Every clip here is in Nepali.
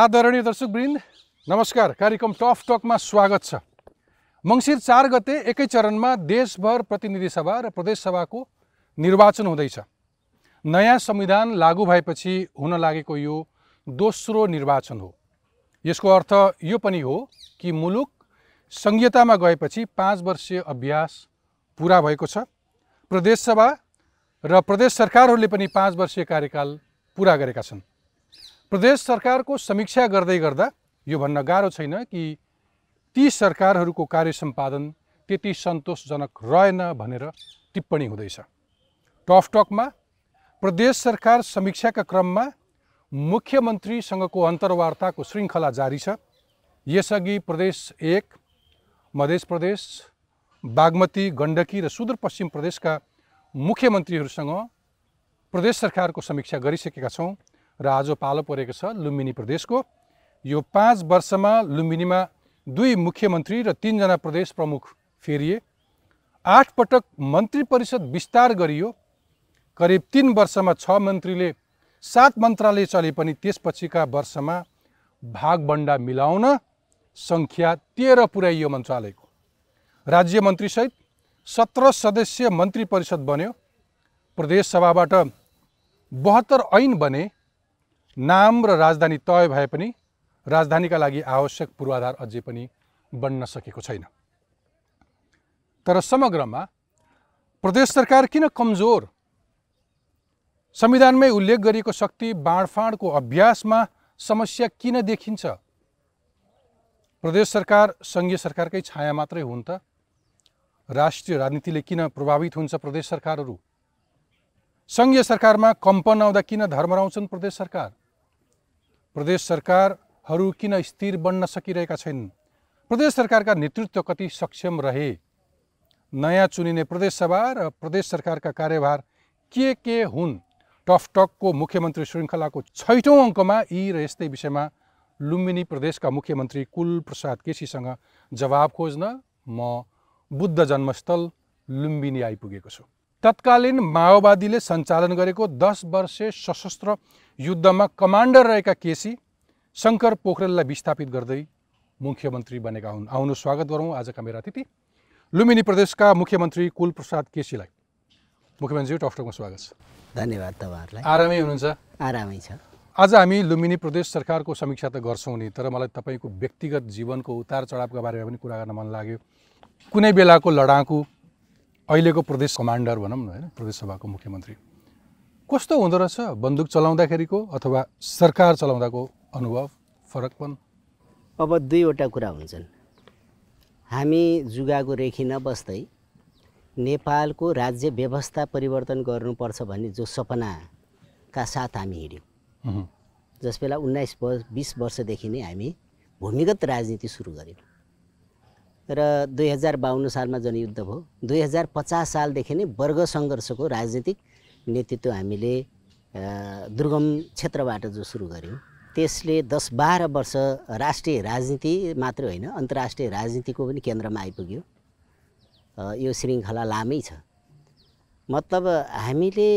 आदरणीय दर्शक दर्शकवृन्द नमस्कार कार्यक्रम टफ टकमा स्वागत छ मङ्सिर चार गते एकै चरणमा देशभर प्रतिनिधि सभा र प्रदेश सभाको निर्वाचन हुँदैछ नयाँ संविधान लागू भएपछि हुन लागेको यो दोस्रो निर्वाचन हो यसको अर्थ यो पनि हो कि मुलुक संहितामा गएपछि पाँच वर्षीय अभ्यास पुरा भएको छ प्रदेशसभा र प्रदेश सरकारहरूले पनि पाँच वर्षीय कार्यकाल पुरा गरेका छन् प्रदेश सरकारको समीक्षा गर्दै गर्दा यो भन्न गाह्रो छैन कि ती सरकारहरूको कार्य सम्पादन त्यति सन्तोषजनक रहेन भनेर टिप्पणी हुँदैछ टफटकमा प्रदेश सरकार समीक्षाका क्रममा मुख्यमन्त्रीसँगको अन्तर्वार्ताको श्रृङ्खला जारी छ यसअघि प्रदेश एक मध्य प्रदेश बागमती गण्डकी र सुदूरपश्चिम प्रदेशका मुख्यमन्त्रीहरूसँग प्रदेश सरकारको समीक्षा गरिसकेका छौँ र आज पालो परेको छ लुम्बिनी प्रदेशको यो पाँच वर्षमा लुम्बिनीमा दुई मुख्यमन्त्री र तिनजना प्रदेश प्रमुख फेरिए आठ पटक मन्त्री परिषद विस्तार गरियो करिब तिन वर्षमा छ मन्त्रीले सात मन्त्रालय चले पनि त्यसपछिका वर्षमा भागबन्डा मिलाउन सङ्ख्या तेह्र पुर्याइयो मन्त्रालयको राज्य मन्त्रीसहित सत्र सदस्यीय मन्त्री परिषद बन्यो प्रदेशसभाबाट बहत्तर ऐन बने नाम र राजधानी तय भए पनि राजधानीका लागि आवश्यक पूर्वाधार अझै पनि बन्न सकेको छैन तर समग्रमा प्रदेश सरकार किन कमजोर संविधानमै उल्लेख गरिएको शक्ति बाँडफाँडको अभ्यासमा समस्या किन देखिन्छ प्रदेश सरकार सङ्घीय सरकारकै छाया मात्रै हुन् त राष्ट्रिय राजनीतिले किन प्रभावित हुन्छ प्रदेश सरकारहरू सङ्घीय सरकारमा कम्पन आउँदा किन धर्मराउँछन् प्रदेश सरकार प्रदेश सरकारहरू किन स्थिर बन्न सकिरहेका छैनन् प्रदेश सरकारका नेतृत्व कति सक्षम रहे नयाँ चुनिने प्रदेशसभा र प्रदेश सरकारका कार्यभार के के हुन् टफटकको मुख्यमन्त्री श्रृङ्खलाको छैटौँ अङ्कमा यी र यस्तै विषयमा लुम्बिनी प्रदेशका मुख्यमन्त्री कुलप्रसाद केसीसँग जवाब खोज्न म बुद्ध जन्मस्थल लुम्बिनी आइपुगेको छु तत्कालीन माओवादीले सञ्चालन गरेको दस वर्षे सशस्त्र युद्धमा कमान्डर रहेका केसी शङ्कर पोखरेललाई विस्थापित गर्दै मुख्यमन्त्री बनेका हुन् आउनु स्वागत गरौँ आजका मेरा अतिथि लुम्बिनी प्रदेशका मुख्यमन्त्री कुलप्रसाद केसीलाई मुख्यमन्त्री टफटकमा स्वागत छ धन्यवाद तपाईँहरूलाई आरामै हुनुहुन्छ आरामै छ आज हामी लुम्बिनी प्रदेश सरकारको समीक्षा त गर्छौँ नि तर मलाई तपाईँको व्यक्तिगत जीवनको उतार चढावको बारेमा पनि कुरा गर्न मन लाग्यो कुनै बेलाको लडाकु अहिलेको प्रदेश कमान्डर भनौँ न होइन प्रदेशसभाको मुख्यमन्त्री कस्तो हुँदो रहेछ बन्दुक चलाउँदाखेरिको अथवा सरकार चलाउँदाको अनुभव फरकपन अब दुईवटा कुरा हुन्छन् हामी जुगाको रेखी नबस्दै नेपालको राज्य व्यवस्था परिवर्तन गर्नुपर्छ भन्ने जो सपनाका साथ हामी हिँड्यौँ जस बेला उन्नाइस वर्ष बिस वर्षदेखि नै हामी भूमिगत राजनीति सुरु गऱ्यौँ र दुई हजार बाहन्न सालमा जनयुद्ध भयो दुई हजार पचास सालदेखि नै वर्ग सङ्घर्षको राजनीतिक नेतृत्व हामीले दुर्गम क्षेत्रबाट जो सुरु गऱ्यौँ त्यसले दस बाह्र वर्ष राष्ट्रिय राजनीति मात्र होइन अन्तर्राष्ट्रिय राजनीतिको पनि केन्द्रमा आइपुग्यो यो श्रृङ्खला लामै छ मतलब हामीले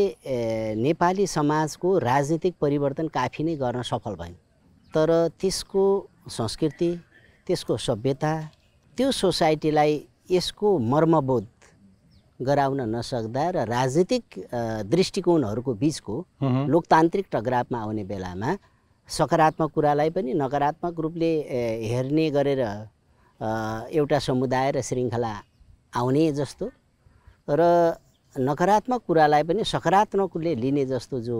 नेपाली समाजको राजनीतिक परिवर्तन काफी नै गर्न सफल भयौँ तर त्यसको संस्कृति त्यसको सभ्यता त्यो सोसाइटीलाई यसको मर्मबोध गराउन नसक्दा र राजनीतिक दृष्टिकोणहरूको बिचको लोकतान्त्रिक टकरावमा आउने बेलामा सकारात्मक कुरालाई पनि नकारात्मक रूपले हेर्ने गरेर एउटा समुदाय र श्रृङ्खला आउने जस्तो र नकारात्मक कुरालाई पनि सकारात्मकले लिने जस्तो जो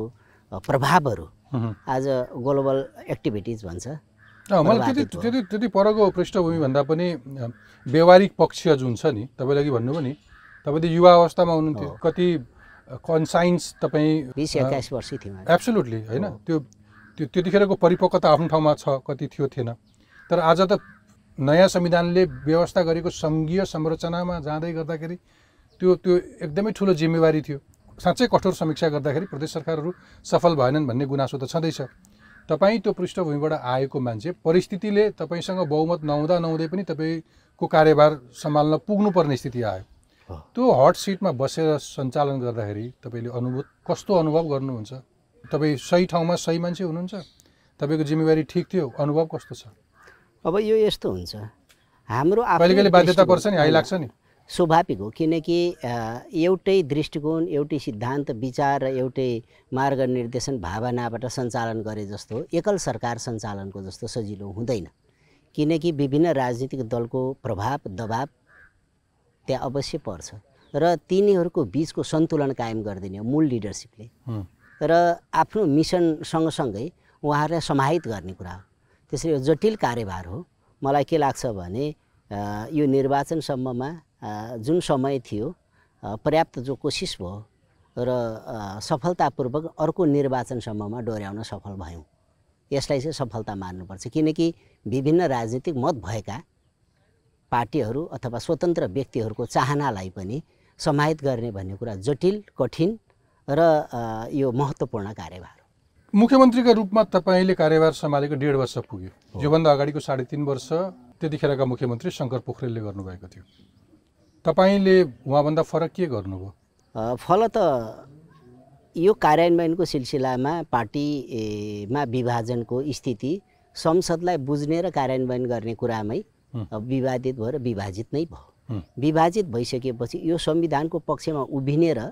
प्रभावहरू आज ग्लोबल एक्टिभिटिज भन्छ मलाई त्यति त्यति त्यति परको पृष्ठभूमि भन्दा पनि व्यवहारिक पक्ष जुन छ नि तपाईँले अघि भन्नुभयो नि तपाईँ त युवा अवस्थामा हुनुहुन्थ्यो कति कन्साइन्स तपाईँ बिस एक्काइस वर्ष थियो एब्सोल्युटली होइन त्यो त्यो त्यतिखेरको परिपक्वता आफ्नो ठाउँमा छ कति थियो थिएन तर आज त नयाँ संविधानले व्यवस्था गरेको सङ्घीय संरचनामा जाँदै गर्दाखेरि त्यो त्यो एकदमै ठुलो जिम्मेवारी थियो साँच्चै कठोर समीक्षा गर्दाखेरि प्रदेश सरकारहरू सफल भएनन् भन्ने गुनासो त छँदैछ तपाईँ त्यो पृष्ठभूमिबाट आएको मान्छे परिस्थितिले तपाईँसँग बहुमत नहुँदा नहुँदै पनि तपाईँको कार्यभार सम्हाल्न पुग्नुपर्ने स्थिति आयो त्यो हट सिटमा बसेर सञ्चालन गर्दाखेरि तपाईँले अनुभूत कस्तो अनुभव गर्नुहुन्छ तपाईँ सही ठाउँमा सही मान्छे हुनुहुन्छ तपाईँको जिम्मेवारी ठिक थियो अनुभव कस्तो छ अब यो यस्तो हुन्छ हाम्रो कहिले कहिले बाध्यता पर्छ नि हाई लाग्छ नि स्वाभाविक हो किनकि एउटै दृष्टिकोण एउटै सिद्धान्त विचार र एउटै मार्ग निर्देशन भावनाबाट सञ्चालन गरे जस्तो एकल सरकार सञ्चालनको जस्तो सजिलो हुँदैन किनकि विभिन्न राजनीतिक दलको प्रभाव दबाव त्यहाँ अवश्य पर्छ र तिनीहरूको बिचको सन्तुलन कायम गरिदिने हो मूल लिडरसिपले र आफ्नो मिसन सँगसँगै उहाँहरूलाई समाहित गर्ने कुरा हो त्यसरी जटिल कार्यभार हो मलाई के लाग्छ भने यो निर्वाचनसम्ममा जुन समय थियो पर्याप्त जो कोसिस भयो र सफलतापूर्वक अर्को निर्वाचनसम्ममा डोर्याउन सफल भयौँ यसलाई चाहिँ सफलता मान्नुपर्छ किनकि विभिन्न राजनीतिक मत भएका पार्टीहरू अथवा स्वतन्त्र व्यक्तिहरूको चाहनालाई पनि समाहित गर्ने भन्ने कुरा जटिल कठिन र यो महत्त्वपूर्ण कार्यभार हो मुख्यमन्त्रीका रूपमा तपाईँले कार्यभार सम्हालेको डेढ वर्ष पुग्यो योभन्दा अगाडिको साढे तिन वर्ष त्यतिखेरका मुख्यमन्त्री शङ्कर पोखरेलले गर्नुभएको थियो तपाईँले उहाँभन्दा फरक के गर्नुभयो फल त यो कार्यान्वयनको सिलसिलामा पार्टीमा विभाजनको स्थिति संसदलाई बुझ्ने र कार्यान्वयन गर्ने कुरामै विवादित भएर विभाजित नै भयो विभाजित भइसकेपछि यो संविधानको पक्षमा उभिने र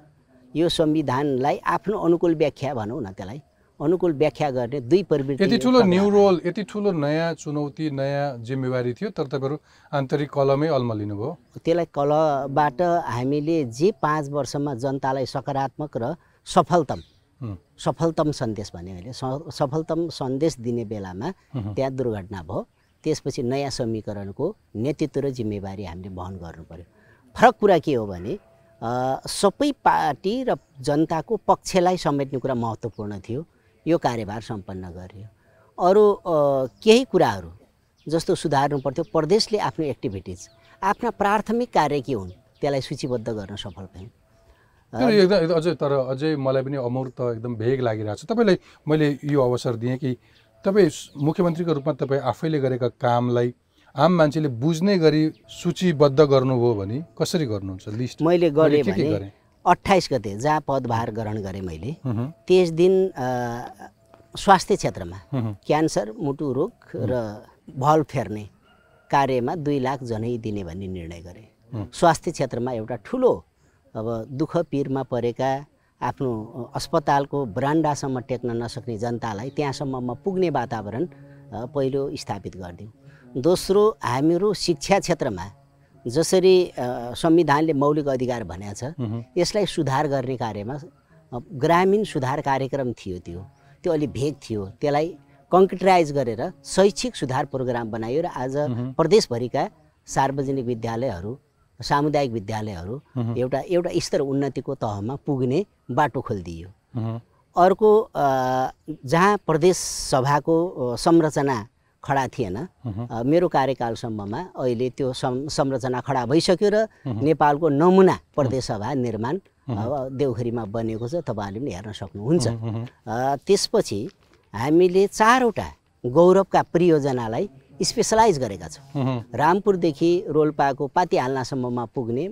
यो संविधानलाई आफ्नो अनुकूल व्याख्या भनौँ न त्यसलाई अनुकूल व्याख्या गर्ने दुई प्रवृत्ति यति ठुलो न्यु रोल यति ठुलो नयाँ चुनौती नयाँ जिम्मेवारी थियो तर तपाईँहरू आन्तरिक कलमै लिनुभयो त्यसलाई कलबाट हामीले जे पाँच वर्षमा जनतालाई सकारात्मक र सफलतम सफलतम सन्देश भने मैले सफलतम सन्देश दिने बेलामा त्यहाँ दुर्घटना भयो त्यसपछि नयाँ समीकरणको नेतृत्व र जिम्मेवारी हामीले वहन गर्नु पऱ्यो फरक कुरा के हो भने सबै पार्टी र जनताको पक्षलाई समेट्ने कुरा महत्त्वपूर्ण थियो यो कार्यभार सम्पन्न गरियो अरू केही कुराहरू जस्तो सुधार्नु पर्थ्यो प्रदेशले आफ्नो एक्टिभिटिज आफ्ना प्राथमिक कार्य के हुन् त्यसलाई सूचीबद्ध गर्न सफल भयौँ एकदम अझै तर अझै मलाई पनि अमूर्त एकदम भेग लागिरहेको छ तपाईँलाई मैले यो अवसर दिएँ कि तपाईँ मुख्यमन्त्रीको रूपमा तपाईँ आफैले गरेका कामलाई आम मान्छेले बुझ्ने गरी सूचीबद्ध गर्नुभयो भने कसरी गर्नुहुन्छ लिस्ट मैले गरेँ अट्ठाइस गते जहाँ पदभार ग्रहण गरेँ मैले त्यस दिन स्वास्थ्य क्षेत्रमा क्यान्सर मुटु रोग र भल फेर्ने कार्यमा दुई लाख जनै दिने भन्ने निर्णय गरेँ स्वास्थ्य क्षेत्रमा एउटा ठुलो अब दुःख पिरमा परेका आफ्नो अस्पतालको ब्रान्डासम्म टेक्न नसक्ने जनतालाई त्यहाँसम्म म पुग्ने वातावरण पहिलो स्थापित गरिदिउँ दोस्रो हामीहरू शिक्षा क्षेत्रमा जसरी संविधानले मौलिक अधिकार भनेको छ यसलाई सुधार गर्ने कार्यमा ग्रामीण सुधार कार्यक्रम थियो त्यो त्यो अलि भेग थियो त्यसलाई कङ्क्रिटराइज गरेर शैक्षिक सुधार प्रोग्राम बनायो र आज प्रदेशभरिका सार्वजनिक विद्यालयहरू सामुदायिक विद्यालयहरू एउटा एउटा स्तर उन्नतिको तहमा पुग्ने बाटो खोलिदियो अर्को जहाँ प्रदेश सभाको संरचना खडा थिएन मेरो कार्यकालसम्ममा अहिले त्यो संरचना खडा भइसक्यो र नेपालको नमुना प्रदेशसभा निर्माण देउखरीमा बनेको छ तपाईँहरूले पनि हेर्न सक्नुहुन्छ त्यसपछि हामीले चारवटा गौरवका परियोजनालाई स्पेसलाइज गरेका छौँ रामपुरदेखि रोल्पाको पातिहाल्नासम्ममा पुग्ने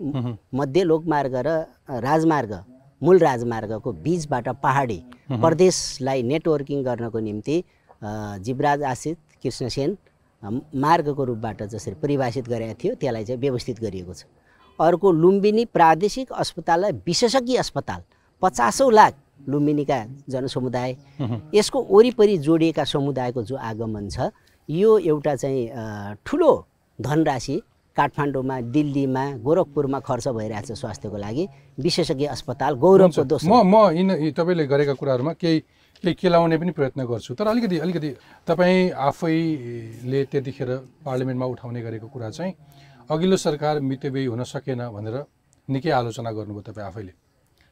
मध्य लोकमार्ग र राजमार्ग मूल राजमार्गको बिचबाट पहाडी प्रदेशलाई नेटवर्किङ गर्नको निम्ति जीवराज आश्रित कृष्णसेन मार्गको रूपबाट जसरी परिभाषित गरेको थियो त्यसलाई चाहिँ व्यवस्थित गरिएको छ अर्को लुम्बिनी प्रादेशिक अस्पताललाई विशेषज्ञ अस्पताल पचासौँ लाख लुम्बिनीका जनसमुदाय यसको वरिपरि जोडिएका समुदायको जो आगमन छ यो एउटा चाहिँ ठुलो धनराशि काठमाडौँमा दिल्लीमा गोरखपुरमा खर्च भइरहेको छ स्वास्थ्यको लागि विशेषज्ञ अस्पताल गौरवको दोष म म यिन तपाईँले गरेका कुराहरूमा केही ले केलाउने पनि प्रयत्न गर्छु तर अलिकति अलिकति तपाईँ आफैले त्यतिखेर पार्लियामेन्टमा उठाउने गरेको कुरा चाहिँ अघिल्लो सरकार मितव्ययी हुन सकेन भनेर निकै आलोचना गर्नुभयो तपाईँ आफैले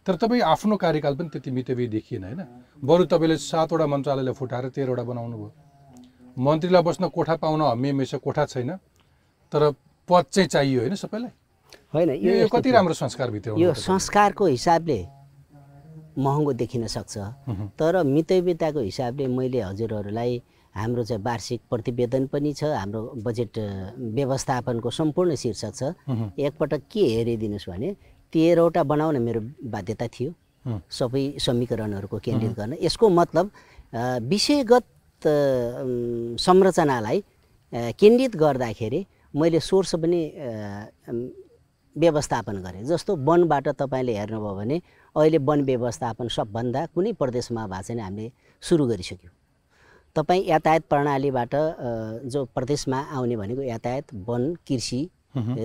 तर तपाईँ आफ्नो कार्यकाल पनि त्यति मितव्ययी देखिएन होइन बरु तपाईँले सातवटा मन्त्रालयलाई फुटाएर तेह्रवटा बनाउनु भयो मन्त्रीलाई बस्न कोठा पाउन हम्मे हमेसा कोठा छैन तर पद चाहिँ चाहियो होइन सबैलाई होइन यो कति राम्रो संस्कारभित्र यो संस्कारको हिसाबले महँगो देखिन सक्छ तर मितव्यताको हिसाबले मैले हजुरहरूलाई हाम्रो चाहिँ वार्षिक प्रतिवेदन पनि छ हाम्रो बजेट व्यवस्थापनको सम्पूर्ण शीर्षक छ एकपटक के हेरिदिनुहोस् भने तेह्रवटा बनाउन मेरो बाध्यता थियो सबै समीकरणहरूको केन्द्रित गर्न यसको मतलब विषयगत संरचनालाई केन्द्रित गर्दाखेरि मैले सोर्स पनि व्यवस्थापन गरेँ जस्तो वनबाट तपाईँले हेर्नुभयो भने अहिले वन व्यवस्थापन सबभन्दा कुनै प्रदेशमा भए चाहिँ हामीले सुरु गरिसक्यौँ तपाईँ यातायात प्रणालीबाट जो प्रदेशमा आउने भनेको यातायात वन कृषि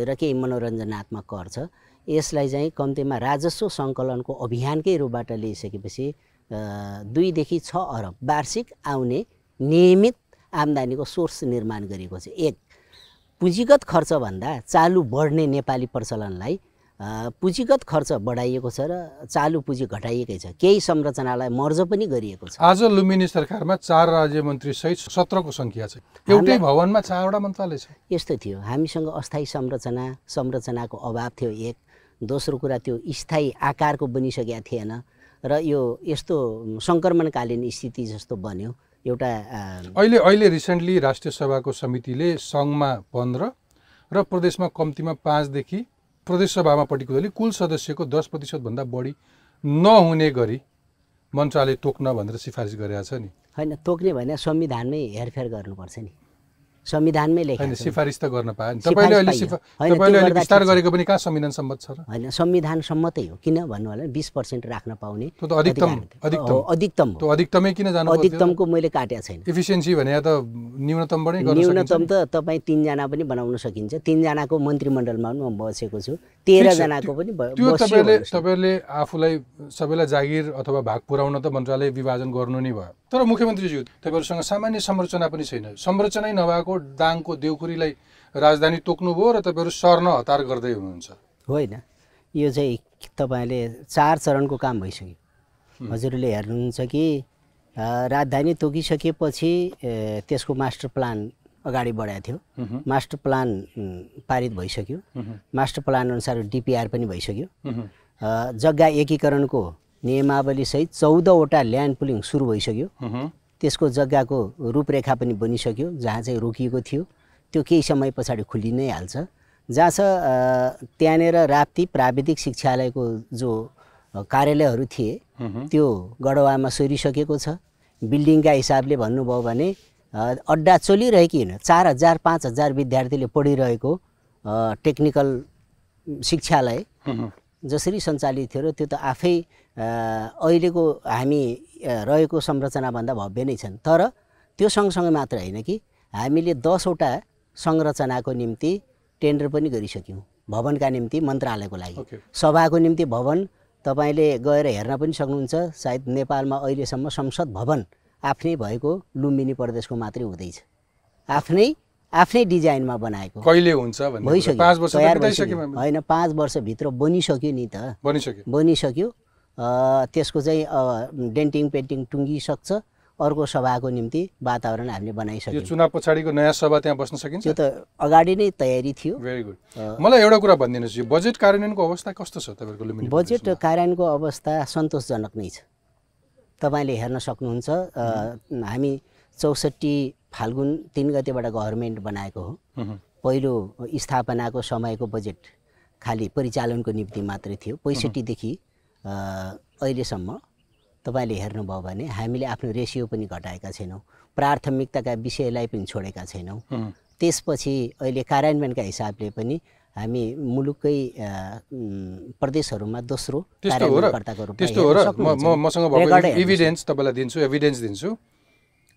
र केही मनोरञ्जनात्मक कर छ यसलाई चाहिँ कम्तीमा राजस्व सङ्कलनको अभियानकै रूपबाट ल्याइसकेपछि दुईदेखि छ अरब वार्षिक आउने नियमित आम्दानीको सोर्स निर्माण गरिएको छ एक पुँजीगत खर्चभन्दा चालु बढ्ने नेपाली प्रचलनलाई पुँजीगत खर्च बढाइएको छ र चालु पुँजी घटाइएकै छ केही संरचनालाई मर्ज पनि गरिएको छ आज लुम्बिनी सरकारमा चार राज्य मन्त्री सहित सत्रको संख्या छ एउटै भवनमा चारवटा मन्त्रालय छ यस्तो थियो हामीसँग अस्थायी संरचना संरचनाको अभाव थियो एक दोस्रो कुरा त्यो स्थायी आकारको बनिसकेका थिएन र यो यस्तो सङ्क्रमणकालीन स्थिति जस्तो बन्यो एउटा अहिले अहिले रिसेन्टली राष्ट्रिय सभाको समितिले सङ्घमा पन्ध्र र प्रदेशमा कम्तीमा पाँचदेखि प्रदेशसभामा पर्टिकुलरली कुल सदस्यको दस प्रतिशतभन्दा बढी नहुने गरी मन्त्रालय तोक्न भनेर सिफारिस गरिरहेको छ नि होइन तोक्ने भने संविधानमै हेरफेर गर्नुपर्छ नि संविधानमै लेखेको सिफारिस त गर्न पाएन विस्तार गरेको पनि कहाँ संविधान सम्मत छ होइन संविधान सम्मतै हो किन भन्नु होला बिस पर्सेन्ट राख्न पाउने अधिकतम अधिकतमै किन जानु अधिकतमको मैले काट्या छैन इफिसियन्सी भने त सकिन्छ न्यूनतम त तपाईँ तिनजना पनि बनाउन सकिन्छ तिनजनाको मन्त्रीमण्डलमा पनि म बसेको छु तेह्रजनाको पनि त्यो तपाईँहरूले तपाईँहरूले आफूलाई सबैलाई जागिर अथवा भाग पुऱ्याउन त मन्त्रालय विभाजन गर्नु नै भयो तर मुख्यमन्त्रीज्यू तपाईँहरूसँग सामान्य संरचना पनि छैन संरचनै नभएको दाङको देउखुरीलाई राजधानी तोक्नुभयो र तपाईँहरू सर्न हतार गर्दै हुनुहुन्छ होइन यो चाहिँ तपाईँले चार चरणको काम भइसक्यो हजुरले हेर्नुहुन्छ कि राजधानी तोकिसकेपछि त्यसको मास्टर प्लान अगाडि बढाएको थियो मास्टर प्लान पारित भइसक्यो मास्टर प्लान अनुसार डिपिआर पनि भइसक्यो जग्गा एकीकरणको नियमावलीसहित चौधवटा ल्यान्ड पुलिङ सुरु भइसक्यो त्यसको जग्गाको रूपरेखा पनि बनिसक्यो जहाँ चाहिँ रोकिएको थियो त्यो केही समय पछाडि खुलि नै हाल्छ जहाँ छ त्यहाँनिर राप्ती प्राविधिक शिक्षालयको जो कार्यालयहरू थिए त्यो गढवामा सोरिसकेको छ बिल्डिङका हिसाबले भन्नुभयो भने अड्डा चलिरहेकी होइन चार हजार पाँच हजार विद्यार्थीले पढिरहेको टेक्निकल शिक्षालय जसरी सञ्चालित थियो र त्यो त आफै अहिलेको हामी रहेको संरचनाभन्दा भव्य नै छन् तर त्यो सँगसँगै मात्र होइन कि हामीले दसवटा संरचनाको निम्ति टेन्डर पनि गरिसक्यौँ भवनका निम्ति मन्त्रालयको लागि okay. सभाको निम्ति भवन तपाईँले गएर हेर्न पनि सक्नुहुन्छ सायद नेपालमा अहिलेसम्म संसद भवन आफ्नै भएको लुम्बिनी प्रदेशको मात्रै हुँदैछ आफ्नै आफ्नै डिजाइनमा बनाएको कहिले हुन्छ भइसक्यो होइन पाँच वर्षभित्र बनिसक्यो नि त बनिसक्यो बनिसक्यो त्यसको चाहिँ डेन्टिङ पेन्टिङ टुङ्गिसक्छ अर्को सभाको निम्ति वातावरण हामीले बनाइसक्यो चुनाव पछाडिको नयाँ सभा त्यहाँ बस्न सकिन्छ त्यो त अगाडि नै तयारी थियो भेरी गुड मलाई एउटा कुरा भनिदिनुहोस् यो बजेट कार्यान्वयनको अवस्था कस्तो छ तपाईँको बजेट कार्यान्वयनको अवस्था सन्तोषजनक नै छ तपाईँले हेर्न सक्नुहुन्छ हामी चौसठी फाल्गुन तिन गतेबाट गभर्मेन्ट बनाएको हो पहिलो स्थापनाको समयको बजेट खालि परिचालनको निम्ति मात्रै थियो पैँसठीदेखि अहिलेसम्म तपाईँले हेर्नुभयो भने हामीले आफ्नो रेसियो पनि घटाएका छैनौँ प्राथमिकताका विषयलाई पनि छोडेका छैनौँ त्यसपछि अहिले कार्यान्वयनका हिसाबले पनि हामी मुलुककै प्रदेशहरूमा दोस्रो कार्यकर्ताको रूपमा त्यस्तो हो र मसँग भएको तपाईँलाई दिन्छु एभिडेन्स दिन्छु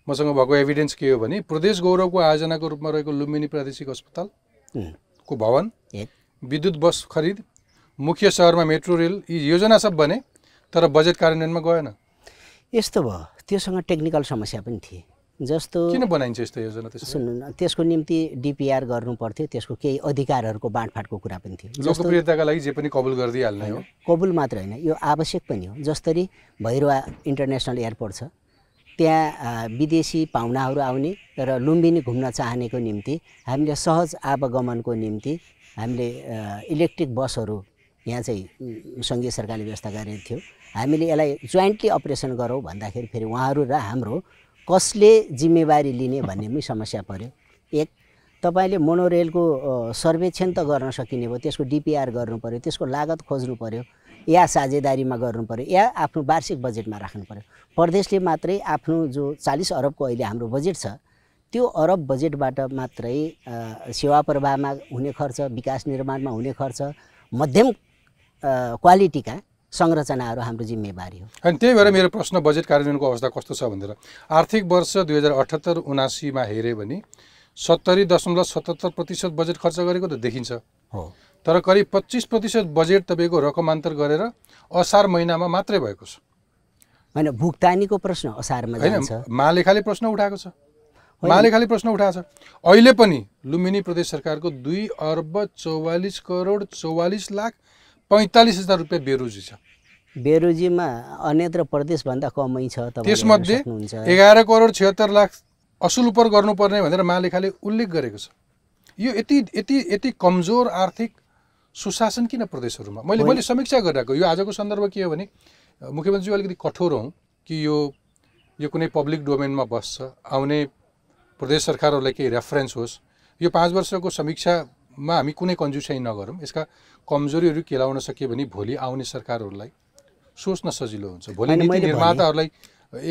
मसँग भएको एभिडेन्स के हो भने प्रदेश गौरवको आयोजनाको रूपमा रहेको लुम्बिनी प्रादेशिक अस्पताल को भवन विद्युत बस खरिद मुख्य सहरमा मेट्रो रेल यी योजना सब बने तर बजेट कार्यान्वयनमा गएन यस्तो भयो त्योसँग टेक्निकल समस्या पनि थिए जस्तो किन बनाइन्छ यस्तो योजना सुन्नु न त्यसको निम्ति डिपिआर गर्नु पर्थ्यो त्यसको केही अधिकारहरूको बाँडफाँडको कुरा पनि थियो लोकप्रियताका लागि जे पनि कबुल गरिदिइहाल्ने हो कबुल मात्र होइन यो आवश्यक पनि हो जसरी भैरुवा इन्टरनेसनल एयरपोर्ट छ त्यहाँ विदेशी पाहुनाहरू आउने र लुम्बिनी घुम्न चाहनेको निम्ति हामीले सहज आवागमनको निम्ति हामीले इलेक्ट्रिक बसहरू यहाँ चाहिँ सङ्घीय सरकारले व्यवस्था गरेको थियो हामीले यसलाई जोइन्टली अपरेसन गरौँ भन्दाखेरि फेरि उहाँहरू र हाम्रो कसले जिम्मेवारी लिने भन्ने पनि समस्या पऱ्यो एक तपाईँले मोनोरेलको सर्वेक्षण त गर्न सकिने भयो त्यसको डिपिआर गर्नु पऱ्यो त्यसको लागत खोज्नु पऱ्यो या साझेदारीमा गर्नु पऱ्यो या आफ्नो वार्षिक बजेटमा राख्नु पऱ्यो प्रदेशले मात्रै आफ्नो जो चालिस अरबको अहिले हाम्रो बजेट छ त्यो अरब बजेटबाट मात्रै सेवा प्रवाहमा हुने खर्च विकास निर्माणमा हुने खर्च मध्यम क्वालिटीका संरचनाहरू हाम्रो जिम्मेवारी हो अनि त्यही भएर मेरो प्रश्न बजेट कार्यान्वयनको अवस्था कस्तो छ भनेर आर्थिक वर्ष दुई हजार अठहत्तर उनासीमा हेऱ्यो भने सत्तरी दशमलव सतहत्तर प्रतिशत बजेट खर्च गरेको त देखिन्छ हो तर करिब पच्चिस प्रतिशत बजेट तपाईँको रकमान्तर गरेर असार महिनामा मात्रै भएको छ होइन भुक्तानीको प्रश्न असारमा होइन महालेखाले प्रश्न उठाएको छ महालेखाले प्रश्न उठाएको छ अहिले पनि लुम्बिनी प्रदेश सरकारको दुई अर्ब चौवालिस करोड चौवालिस लाख पैँतालिस हजार रुपियाँ बेरोजी छ बेरोजीमा अन्यत्र प्रदेशभन्दा कमै छ त्यसमध्ये एघार करोड छिहत्तर लाख असुल उप गर्नुपर्ने भनेर महालेखाले उल्लेख गरेको छ यो यति यति यति कमजोर आर्थिक सुशासन किन प्रदेशहरूमा मैले मैले समीक्षा गरिरहेको यो आजको सन्दर्भ के हो भने मुख्यमन्त्री अलिकति कठोर हौँ कि यो यो कुनै पब्लिक डोमेनमा बस्छ आउने प्रदेश सरकारहरूलाई केही रेफरेन्स होस् यो पाँच वर्षको समीक्षा मा हामी कुनै कन्जुसाइ नगरौँ यसका कमजोरीहरू केलाउन सक्यो भने भोलि आउने सरकारहरूलाई सोच्न सजिलो हुन्छ भोलि नीति निर्माताहरूलाई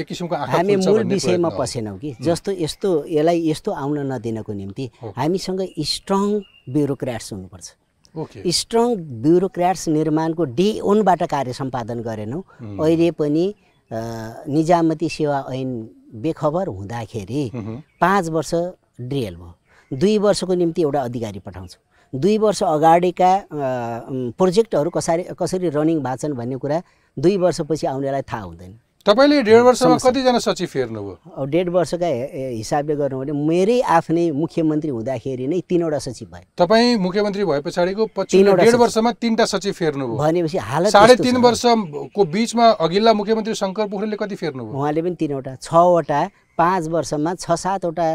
एक किसिमको हामी मूल विषयमा पसेनौँ कि जस्तो यस्तो यसलाई यस्तो आउन नदिनको निम्ति हामीसँग स्ट्रङ ब्युरोक्राट्स हुनुपर्छ स्ट्रङ ब्युरोक्राट्स निर्माणको डे ओनबाट कार्य सम्पादन गरेनौँ अहिले पनि निजामती सेवा ऐन बेखबर हुँदाखेरि पाँच वर्ष ड्रिएल भयो दुई वर्षको निम्ति एउटा अधिकारी पठाउँछु दुई वर्ष अगाडिका प्रोजेक्टहरू कसरी कसरी रनिङ भएको छन् भन्ने कुरा दुई वर्षपछि आउनेलाई थाहा हुँदैन तपाईँले डेढ वर्षमा कतिजना सचिव फेर्नुभयो डेढ वर्षका हिसाबले गर्नु भने मेरै आफ्नै मुख्यमन्त्री हुँदाखेरि नै तिनवटा सचिव भए तपाईँ मुख्यमन्त्री भए पछाडिको डेढ वर्षमा तिनवटा सचिव फेर्नुभयो भनेपछि हाल साढे तिन वर्षको बिचमा अघिल्ला मुख्यमन्त्री शङ्कर पोखरेलले कति फेर्नुभयो उहाँले पनि तिनवटा छवटा पाँच वर्षमा छ सातवटा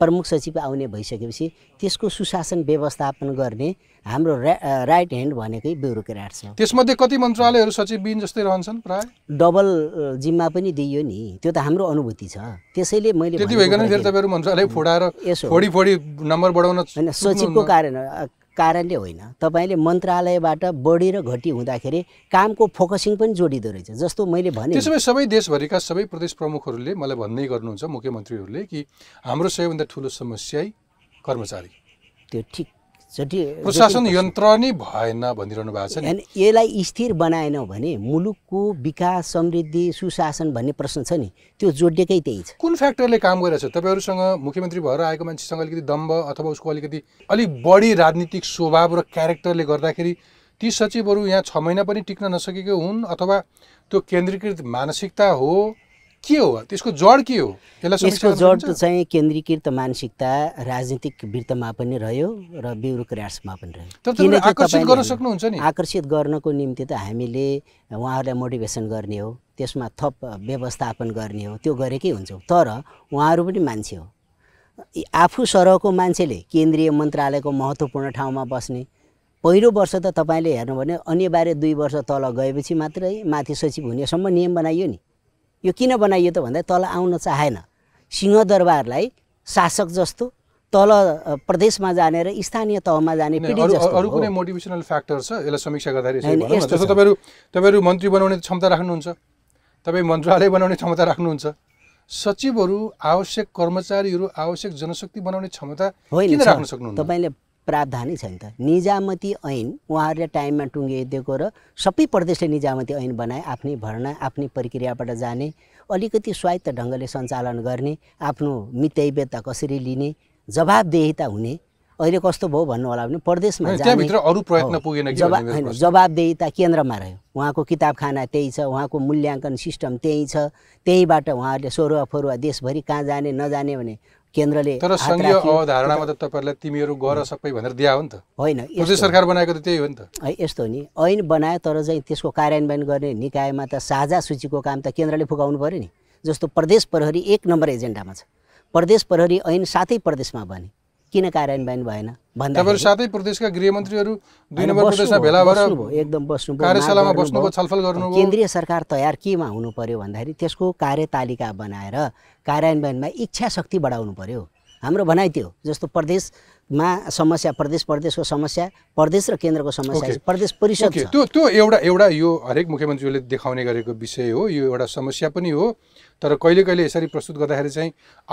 प्रमुख सचिव आउने भइसकेपछि त्यसको सुशासन व्यवस्थापन गर्ने हाम्रो रा, राइट ह्यान्ड भनेकै ब्युरोक्राट छ त्यसमध्ये कति मन्त्रालयहरू बिन जस्तै रहन्छन् प्राय डबल जिम्मा पनि दिइयो नि त्यो त हाम्रो अनुभूति छ त्यसैले मैले मन्त्रालय फोडाएर यसो फोडी फोडी नम्बर बढाउन सचिवको कारण कारणले होइन तपाईँले मन्त्रालयबाट बढी र घटी हुँदाखेरि कामको फोकसिङ पनि जोडिँदो रहेछ जस्तो मैले भने त्यसो भए सबै देशभरिका सबै प्रदेश प्रमुखहरूले मलाई भन्दै गर्नुहुन्छ मुख्यमन्त्रीहरूले कि हाम्रो सबैभन्दा ठुलो समस्या कर्मचारी त्यो ठिक प्रशासन यन्त्र नै भएन भनिरहनु भएको छ यसलाई स्थिर बनाएन भने मुलुकको विकास समृद्धि सुशासन भन्ने प्रश्न छ नि त्यो जोडिएकै त्यही छ कुन फ्याक्टरले काम गरेको छ तपाईँहरूसँग मुख्यमन्त्री भएर आएको मान्छेसँग अलिकति दम्ब अथवा उसको अलिकति अलिक बढी राजनीतिक स्वभाव र क्यारेक्टरले गर्दाखेरि ती सचिवहरू यहाँ छ महिना पनि टिक्न नसकेको हुन् अथवा त्यो केन्द्रीकृत मानसिकता हो के हो त्यसको जड के हो यसको जड चाहिँ केन्द्रीकृत मानसिकता राजनीतिक वृत्तमा पनि रह्यो र ब्युरोक्राट्समा पनि रह्यो आकर्षित गर्न सक्नुहुन्छ नि आकर्षित गर्नको निम्ति त हामीले उहाँहरूलाई मोटिभेसन गर्ने हो त्यसमा थप व्यवस्थापन गर्ने हो त्यो गरेकै हुन्छौँ तर उहाँहरू पनि मान्छे हो आफू सरहको मान्छेले केन्द्रीय मन्त्रालयको महत्त्वपूर्ण ठाउँमा बस्ने पहिलो वर्ष त तपाईँले हेर्नु भने अनिवार्य दुई वर्ष तल गएपछि मात्रै माथि सचिव हुनेसम्म नियम बनाइयो नि यो किन बनाइयो त भन्दा तल आउन चाहेन सिंहदरबारलाई शासक जस्तो तल प्रदेशमा जाने र स्थानीय तहमा जाने अरू कुनै मोटिभेसनल फ्याक्टर छ यसलाई समीक्षा गर्दाखेरि जस्तो तपाईँहरू तपाईँहरू मन्त्री बनाउने क्षमता राख्नुहुन्छ तपाईँ मन्त्रालय बनाउने क्षमता राख्नुहुन्छ सचिवहरू आवश्यक कर्मचारीहरू आवश्यक जनशक्ति बनाउने क्षमता किन राख्न तपाईँले प्रावधानै छैन त निजामती ऐन उहाँहरूले टाइममा टुङ्गिदिएको र सबै प्रदेशले निजामती ऐन बनाए आफ्नै भर्ना आफ्नै प्रक्रियाबाट जाने अलिकति स्वायत्त ढङ्गले सञ्चालन गर्ने आफ्नो मितैव्यता कसरी लिने जवाबदेहिता हुने अहिले कस्तो भयो भन्नु होला भने प्रदेशमा होइन जवाबदेहिता केन्द्रमा रह्यो उहाँको किताबखाना त्यही छ उहाँको मूल्याङ्कन सिस्टम त्यही छ त्यहीबाट उहाँहरूले सोरुवा फोरुवा देशभरि कहाँ जाने नजाने भने केन्द्रले तर सङ्घीय अवधारणामा त तपाईँहरूलाई तिमीहरू गर सबै भनेर दिया हो नि त होइन सरकार बनाएको त त्यही हो नि त है यस्तो नि ऐन बनायो तर चाहिँ त्यसको कार्यान्वयन गर्ने निकायमा त साझा सूचीको काम त केन्द्रले फुकाउनु पऱ्यो नि जस्तो प्रदेश प्रहरी एक नम्बर एजेन्डामा छ प्रदेश प्रहरी ऐन सातै प्रदेशमा बने किन कार्यान्वयन भएन साथै प्रदेशका गृहमन्त्रीहरू गर्नु केन्द्रीय सरकार तयार केमा हुनु पर्यो भन्दाखेरि त्यसको कार्यतालिका बनाएर कार्यान्वयनमा इच्छा शक्ति बढाउनु पर्यो हाम्रो भनाइ त्यो जस्तो प्रदेशमा समस्या प्रदेश प्रदेशको समस्या प्रदेश र केन्द्रको समस्या प्रदेश परिषद त्यो त्यो एउटा एउटा यो हरेक मुख्यमन्त्रीले देखाउने गरेको विषय हो यो एउटा समस्या पनि हो तर कहिले कहिले यसरी प्रस्तुत गर्दाखेरि चाहिँ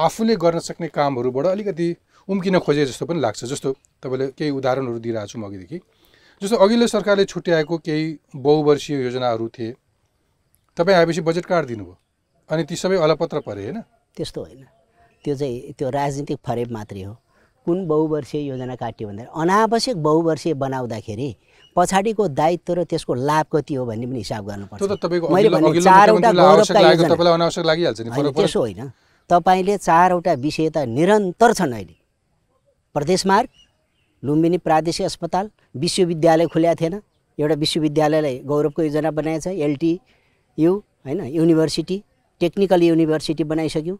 आफूले गर्न सक्ने कामहरूबाट अलिकति उम्किन खोजे जस्तो पनि लाग्छ जस्तो तपाईँले केही उदाहरणहरू दिइरहेको छु म अघिदेखि जस्तो अघिल्लो सरकारले छुट्याएको केही बहुवर्षीय योजनाहरू थिए तपाईँ आएपछि बजेट कार्ड दिनुभयो अनि ती सबै अलपत्र परे होइन त्यस्तो होइन त्यो चाहिँ त्यो राजनीतिक फरेब मात्रै हो कुन बहुवर्षीय योजना काट्यो भन्दा अनावश्यक बहुवर्षीय बनाउँदाखेरि पछाडिको दायित्व र त्यसको लाभ कति हो भन्ने पनि हिसाब गर्नुपर्छ त्यसो होइन तपाईँले चारवटा विषय त निरन्तर छन् अहिले प्रदेश मार्ग लुम्बिनी प्रादेशिक अस्पताल विश्वविद्यालय खुल्या थिएन एउटा विश्वविद्यालयलाई गौरवको योजना बनाएछ एलटियु होइन युनिभर्सिटी टेक्निकल युनिभर्सिटी बनाइसक्यौँ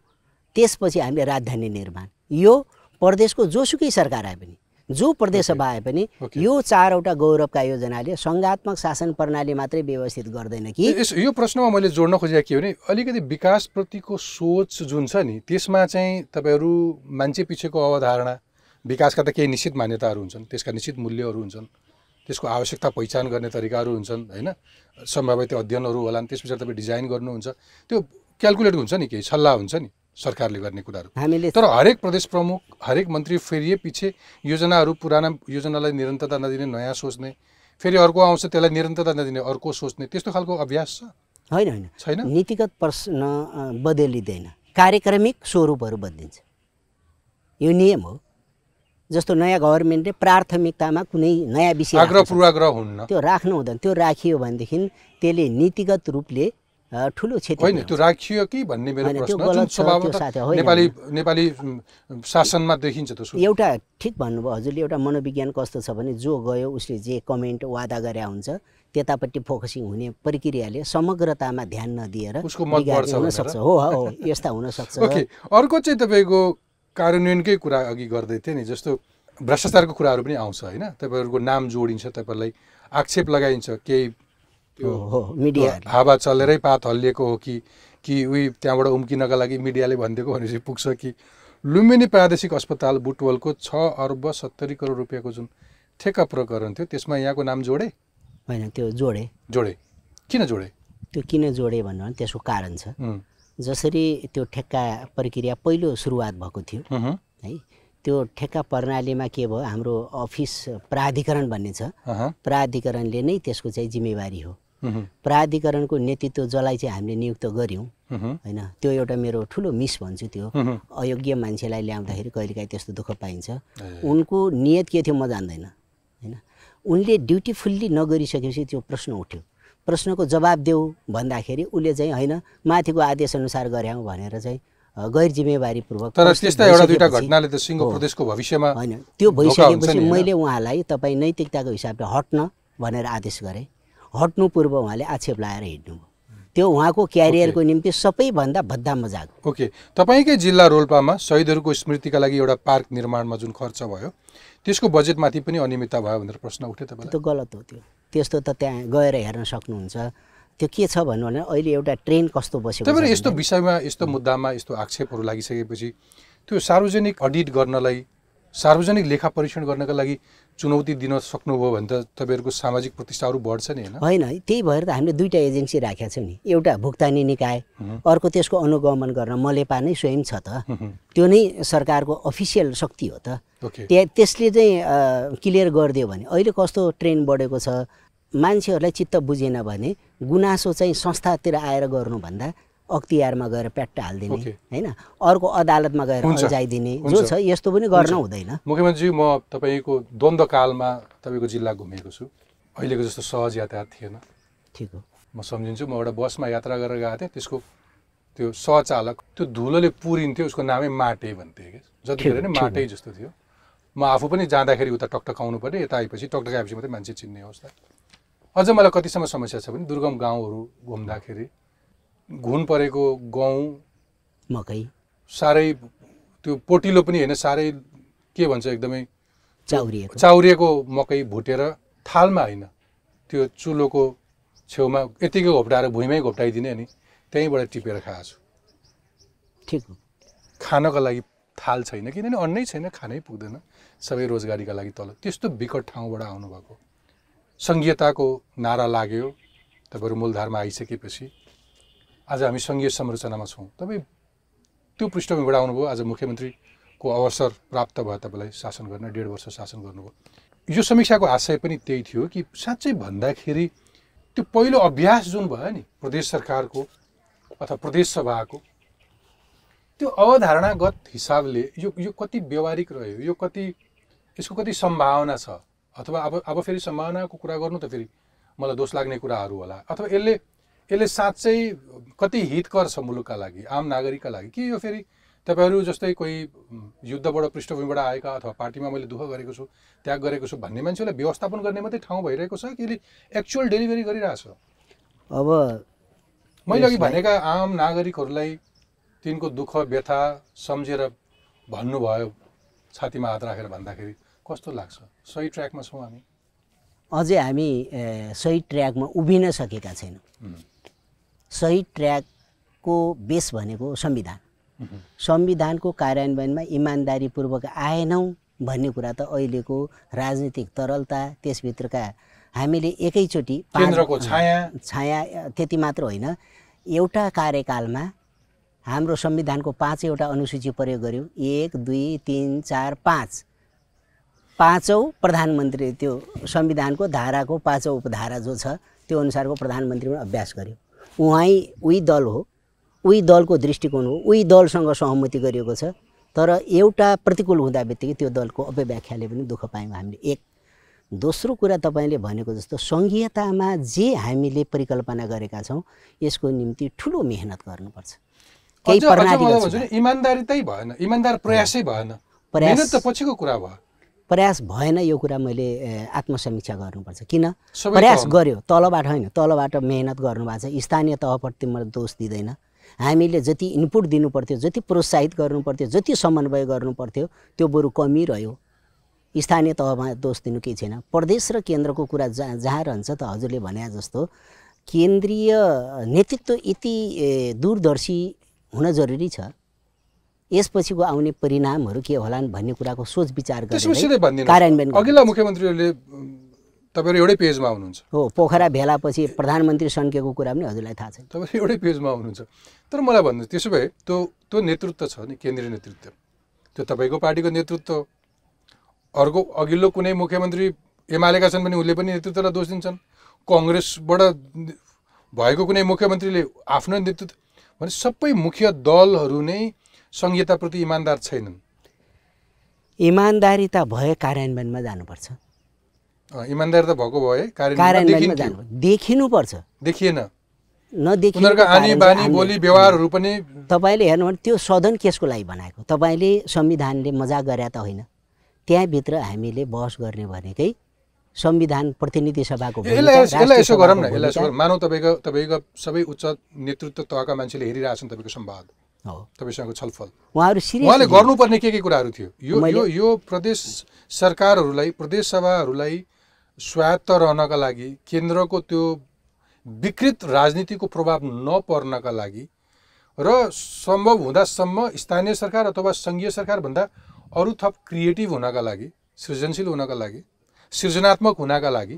त्यसपछि हामीले राजधानी निर्माण यो प्रदेशको जोसुकै सरकार आए पनि जो प्रदेश okay. आए पनि यो चारवटा गौरवका योजनाले सङ्घात्मक शासन प्रणाली मात्रै व्यवस्थित गर्दैन कि यो प्रश्नमा मैले जोड्न खोजेको के भने अलिकति विकासप्रतिको सोच जुन छ नि त्यसमा चाहिँ तपाईँहरू मान्छे पछिको अवधारणा विकासका त केही निश्चित मान्यताहरू हुन्छन् त्यसका निश्चित मूल्यहरू हुन्छन् त्यसको आवश्यकता पहिचान गर्ने तरिकाहरू हुन्छन् होइन सम्भावित त्यो अध्ययनहरू होलान् त्यस पछाडि तपाईँ डिजाइन गर्नुहुन्छ त्यो क्यालकुलेट हुन्छ नि केही सल्लाह हुन्छ नि सरकारले गर्ने कुराहरू हामीले तर हरेक प्रदेश प्रमुख हरेक मन्त्री फेरिए पछि योजनाहरू पुराना योजनालाई निरन्तरता नदिने नयाँ सोच्ने फेरि अर्को आउँछ त्यसलाई निरन्तरता नदिने अर्को सोच्ने त्यस्तो खालको अभ्यास छ होइन होइन छैन नीतिगत प्रश्न बदलिँदैन कार्यक्रमिक स्वरूपहरू बदलिन्छ यो नियम हो जस्तो नयाँ गभर्मेन्टले प्राथमिकतामा कुनै नयाँ विषय हुन्न त्यो राख्नु हुँदैन त्यो राखियो भनेदेखि त्यसले नीतिगत रूपले ठुलो क्षति त्यो राखियो कि भन्ने मेरो नेपाली शासनमा देखिन्छ एउटा ठिक भन्नुभयो हजुरले एउटा मनोविज्ञान कस्तो छ भने जो गयो उसले जे कमेन्ट वादा गरे हुन्छ त्यतापट्टि फोकसिङ हुने प्रक्रियाले समग्रतामा ध्यान नदिएर हो हो यस्ता हुनसक्छ अर्को चाहिँ तपाईँको कार्यान्वयनकै कुरा अघि गर्दै थिएँ नि जस्तो भ्रष्टाचारको कुराहरू पनि आउँछ होइन तपाईँहरूको नाम जोडिन्छ तपाईँहरूलाई आक्षेप लगाइन्छ केही त्यो मिडिया हावा चलेरै पात हल्लिएको हो कि कि उही त्यहाँबाट उम्किनका लागि मिडियाले भनिदिएको भनेपछि पुग्छ कि लुम्बिनी प्रादेशिक अस्पताल बुटवलको छ अर्ब सत्तरी करोड रुपियाँको जुन ठेक्का प्रकरण थियो त्यसमा यहाँको नाम जोडे होइन त्यो जोडे जोडे किन जोडे त्यो किन जोडे भन्नु त्यसको कारण छ जसरी त्यो ठेक्का प्रक्रिया पहिलो सुरुवात भएको थियो है त्यो ठेक्का प्रणालीमा के भयो हाम्रो अफिस प्राधिकरण भन्ने छ प्राधिकरणले नै त्यसको चाहिँ जिम्मेवारी हो प्राधिकरणको नेतृत्व जसलाई चाहिँ हामीले नियुक्त गऱ्यौँ होइन त्यो एउटा मेरो ठुलो मिस भन्छु त्यो अयोग्य मान्छेलाई ल्याउँदाखेरि कहिलेकाहीँ त्यस्तो दुःख पाइन्छ उनको नियत के थियो म जान्दैन होइन उनले ड्युटी फुल्ली नगरिसकेपछि त्यो प्रश्न उठ्यो प्रश्नको जवाब देऊ भन्दाखेरि उसले चाहिँ होइन माथिको आदेशअनुसार गऱ्यौँ भनेर चाहिँ गैर जिम्मेवारीपूर्वक तर त्यस्ता एउटा दुईवटा घटनाले त सिङ्गो प्रदेशको भविष्यमा होइन त्यो भइसकेपछि मैले उहाँलाई तपाईँ नैतिकताको हिसाबले हट्न भनेर आदेश गरेँ हट्नु पूर्व उहाँले आक्षेप लाएर हिँड्नुभयो त्यो उहाँको क्यारियरको निम्ति सबैभन्दा भद्दा मजाक ओके तपाईँकै जिल्ला रोल्पामा शहीदहरूको स्मृतिका लागि एउटा पार्क निर्माणमा जुन खर्च भयो त्यसको बजेटमाथि पनि अनियमितता भयो भनेर प्रश्न उठ्यो तपाईँ त्यो गलत हो त्यो त्यस्तो त त्यहाँ गएर हेर्न सक्नुहुन्छ त्यो के छ भन्नु भने अहिले एउटा ट्रेन कस्तो बसेको तपाईँले यस्तो विषयमा यस्तो मुद्दामा यस्तो आक्षेपहरू लागिसकेपछि त्यो सार्वजनिक अडिट गर्नलाई सार्वजनिक लेखा परीक्षण गर्नका लागि चुनौती दिन सक्नुभयो भने त तपाईँहरूको सामाजिक प्रतिष्ठाहरू बढ्छ नि होइन होइन त्यही भएर त हामीले दुईवटा एजेन्सी राखेका छौँ नि एउटा भुक्तानी निकाय अर्को त्यसको अनुगमन गर्न मलेपा नै स्वयं छ त त्यो नै सरकारको अफिसियल शक्ति हो त त्यहाँ त्यसले चाहिँ क्लियर गरिदियो भने अहिले कस्तो ट्रेन बढेको छ मान्छेहरूलाई चित्त बुझेन भने गुनासो चाहिँ संस्थातिर आएर गर्नुभन्दा अख्तियारमा गएर प्याट्ट हालिदिने होइन अर्को अदालतमा गएर अल्झाइदिने जो छ यस्तो पनि गर्न हुँदैन मुख्यमन्त्री म तपाईँको द्वन्द्वकालमा तपाईँको जिल्ला घुमेको छु अहिलेको जस्तो सहज यातायात थिएन ठिक हो म सम्झिन्छु म एउटा बसमा यात्रा गरेर गएको थिएँ त्यसको त्यो सहचालक त्यो धुलोले पुरिन्थ्यो उसको नामै माटे भन्थे कि जतिखेर नै माटे जस्तो थियो म आफू पनि जाँदाखेरि उता टकटकाउनु पऱ्यो यता आएपछि टकटकाएपछि मात्रै मान्छे चिन्ने होस् त अझ मलाई कतिसम्म समस्या छ भने दुर्गम गाउँहरू घुम्दाखेरि घुन परेको गहुँ मकै साह्रै त्यो पोटिलो पनि होइन साह्रै के भन्छ एकदमै चाउरिएको चाउरिएको मकै भुटेर थालमा होइन त्यो चुलोको छेउमा यत्तिकै घोप्टाएर भुइँमै घोप्टाइदिने अनि त्यहीँबाट टिपेर खाएको छु ठिक खानको लागि थाल छैन किनभने अन्नै छैन खानै पुग्दैन सबै रोजगारीका लागि तल त्यस्तो विकट ठाउँबाट आउनुभएको सङ्घीयताको नारा लाग्यो तपाईँहरू मूलधारमा आइसकेपछि आज हामी सङ्घीय संरचनामा छौँ तपाईँ त्यो पृष्ठभूमिबाट आउनुभयो आज मुख्यमन्त्रीको अवसर प्राप्त भयो तपाईँलाई शासन गर्न डेढ वर्ष शासन गर्नुभयो यो समीक्षाको आशय पनि त्यही थियो कि साँच्चै भन्दाखेरि त्यो पहिलो अभ्यास जुन भयो नि प्रदेश सरकारको अथवा प्रदेश सभाको त्यो अवधारणागत हिसाबले यो यो कति व्यवहारिक रह्यो यो कति यसको कति सम्भावना छ अथवा अब अब फेरि सम्भावनाको कुरा गर्नु त फेरि मलाई दोष लाग्ने कुराहरू होला अथवा यसले यसले साँच्चै कति हितकर छ मुलुकका लागि आम नागरिकका लागि के यो फेरि तपाईँहरू जस्तै कोही युद्धबाट पृष्ठभूमिबाट आएका अथवा पार्टीमा मैले दुःख गरेको छु त्याग गरेको छु भन्ने मान्छेलाई व्यवस्थापन गर्ने मात्रै ठाउँ भइरहेको छ कि एक्चुअल डेलिभरी गरिरहेछ अब मैले अघि भनेका आम नागरिकहरूलाई तिनको दुःख व्यथा सम्झेर भन्नुभयो छातीमा हात राखेर भन्दाखेरि कस्तो लाग्छ सही ट्र्याकमा छौँ हामी अझै हामी सही ट्र्याकमा उभिन सकेका छैनौँ सही ट्र्याकको बेस भनेको संविधान संविधानको कार्यान्वयनमा इमान्दारीपूर्वक आएनौँ भन्ने कुरा त अहिलेको राजनीतिक तरलता त्यसभित्रका हामीले एकैचोटि छाया छाया त्यति मात्र होइन एउटा कार्यकालमा हाम्रो संविधानको पाँचवटा अनुसूची प्रयोग गऱ्यौँ एक दुई तिन चार पाँच पाँचौँ प्रधानमन्त्री त्यो संविधानको धाराको पाँचौँ उपधारा जो छ त्यो अनुसारको प्रधानमन्त्रीमा अभ्यास गऱ्यौँ उहाँ उही दल हो उही दलको दृष्टिकोण हो उही दलसँग सहमति गरिएको छ तर एउटा प्रतिकूल हुँदा बित्तिकै त्यो दलको अपव्याख्याले पनि दुःख पायौँ हामीले एक दोस्रो कुरा तपाईँले भनेको जस्तो सङ्घीयतामा जे हामीले परिकल्पना गरेका छौँ यसको निम्ति ठुलो मेहनत गर्नुपर्छ केही प्रणाली इमान्दारी भएन इमान्दार प्रयासै भएन प्रयास त पछिको कुरा भयो प्रयास भएन यो कुरा मैले आत्मसमीक्षा गर्नुपर्छ किन प्रयास गर्यो तलबाट होइन तलबाट मेहनत गर्नुभएको छ स्थानीय तहप्रति मलाई दोष दिँदैन हामीले जति इनपुट दिनुपर्थ्यो जति प्रोत्साहित गर्नुपर्थ्यो जति समन्वय गर्नुपर्थ्यो त्यो बरु कमी रह्यो स्थानीय तहमा दोष दिनु केही छैन प्रदेश र केन्द्रको कुरा जहाँ जहाँ रहन्छ त हजुरले भने जस्तो केन्द्रीय नेतृत्व यति दूरदर्शी हुन जरुरी छ यसपछिको आउने परिणामहरू के होलान् भन्ने कुराको सोच विचार कार्यान्वयन अघिल्ला मुख्यमन्त्रीहरूले तपाईँहरू एउटै पेजमा आउनुहुन्छ हो पोखरा भेला पछि प्रधानमन्त्री सन्केको कुरा पनि हजुरलाई थाहा छ तपाईँ एउटै पेजमा आउनुहुन्छ तर मलाई भन्नु त्यसो भए त्यो त्यो नेतृत्व छ नि केन्द्रीय नेतृत्व त्यो तपाईँको पार्टीको नेतृत्व अर्को अघिल्लो कुनै मुख्यमन्त्री एमालेका छन् भने उसले पनि नेतृत्वलाई दोष दिन्छन् कङ्ग्रेसबाट भएको कुनै मुख्यमन्त्रीले आफ्नो नेतृत्व भने सबै मुख्य दलहरू नै संहिताप्रति इमान्दार छैनन् त भए कार्यान्वयनमा जानुपर्छ त भएको भए कार्यान्वयनमा देखिनुपर्छ देखिएन पनि तपाईँले हेर्नु भने त्यो सदन केसको लागि बनाएको तपाईँले संविधानले मजाक गरे त होइन त्यहाँभित्र हामीले बहस गर्ने भनेकै संविधान प्रतिनिधि सभाको यसलाई यसो गरौँ न यसलाई यसो मानौ तपाईँको तपाईँको सबै उच्च नेतृत्व तहका मान्छेले हेरिरहेछन् तपाईँको सम्वाद छलफल उहाँहरू उहाँले गर्नुपर्ने के के कुराहरू थियो यो यो यो प्रदेश सरकारहरूलाई प्रदेश सभाहरूलाई स्वायत्त रहनका लागि केन्द्रको त्यो विकृत राजनीतिको प्रभाव नपर्नका लागि र सम्भव हुँदासम्म स्थानीय सरकार अथवा सङ्घीय सरकारभन्दा अरू थप क्रिएटिभ हुनका लागि सृजनशील हुनका लागि सृजनात्मक हुनका लागि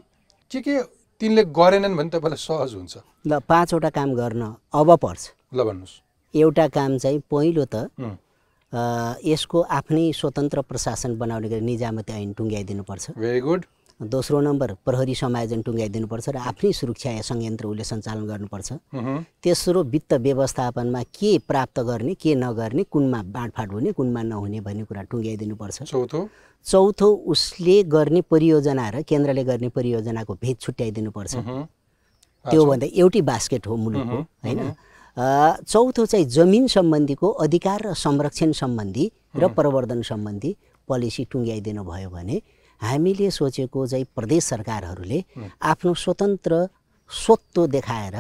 के के तिनले गरेनन् भने तपाईँलाई सहज हुन्छ ल पाँचवटा काम गर्न अब पर्छ ल भन्नुहोस् एउटा काम चाहिँ पहिलो त यसको आफ्नै स्वतन्त्र प्रशासन बनाउने गरी निजामती ऐन टुङ्ग्याइदिनुपर्छ भेरी गुड दोस्रो नम्बर प्रहरी समायोजन टुङ्ग्याइदिनुपर्छ र आफ्नै सुरक्षा या संयन्त्र उसले सञ्चालन गर्नुपर्छ तेस्रो वित्त व्यवस्थापनमा के प्राप्त गर्ने के नगर्ने कुनमा बाँडफाँड हुने कुनमा नहुने भन्ने कुरा टुङ्ग्याइदिनुपर्छ चौथो चौथो उसले गर्ने परियोजना र केन्द्रले गर्ने परियोजनाको भेद छुट्याइदिनुपर्छ त्योभन्दा एउटै बास्केट हो मुलुकको होइन चौथो चाहिँ जमिन सम्बन्धीको अधिकार र संरक्षण सम्बन्धी र प्रवर्धन सम्बन्धी पोलिसी टुङ्ग्याइदिनु भयो भने हामीले सोचेको चाहिँ प्रदेश सरकारहरूले आफ्नो स्वतन्त्र स्वत्व देखाएर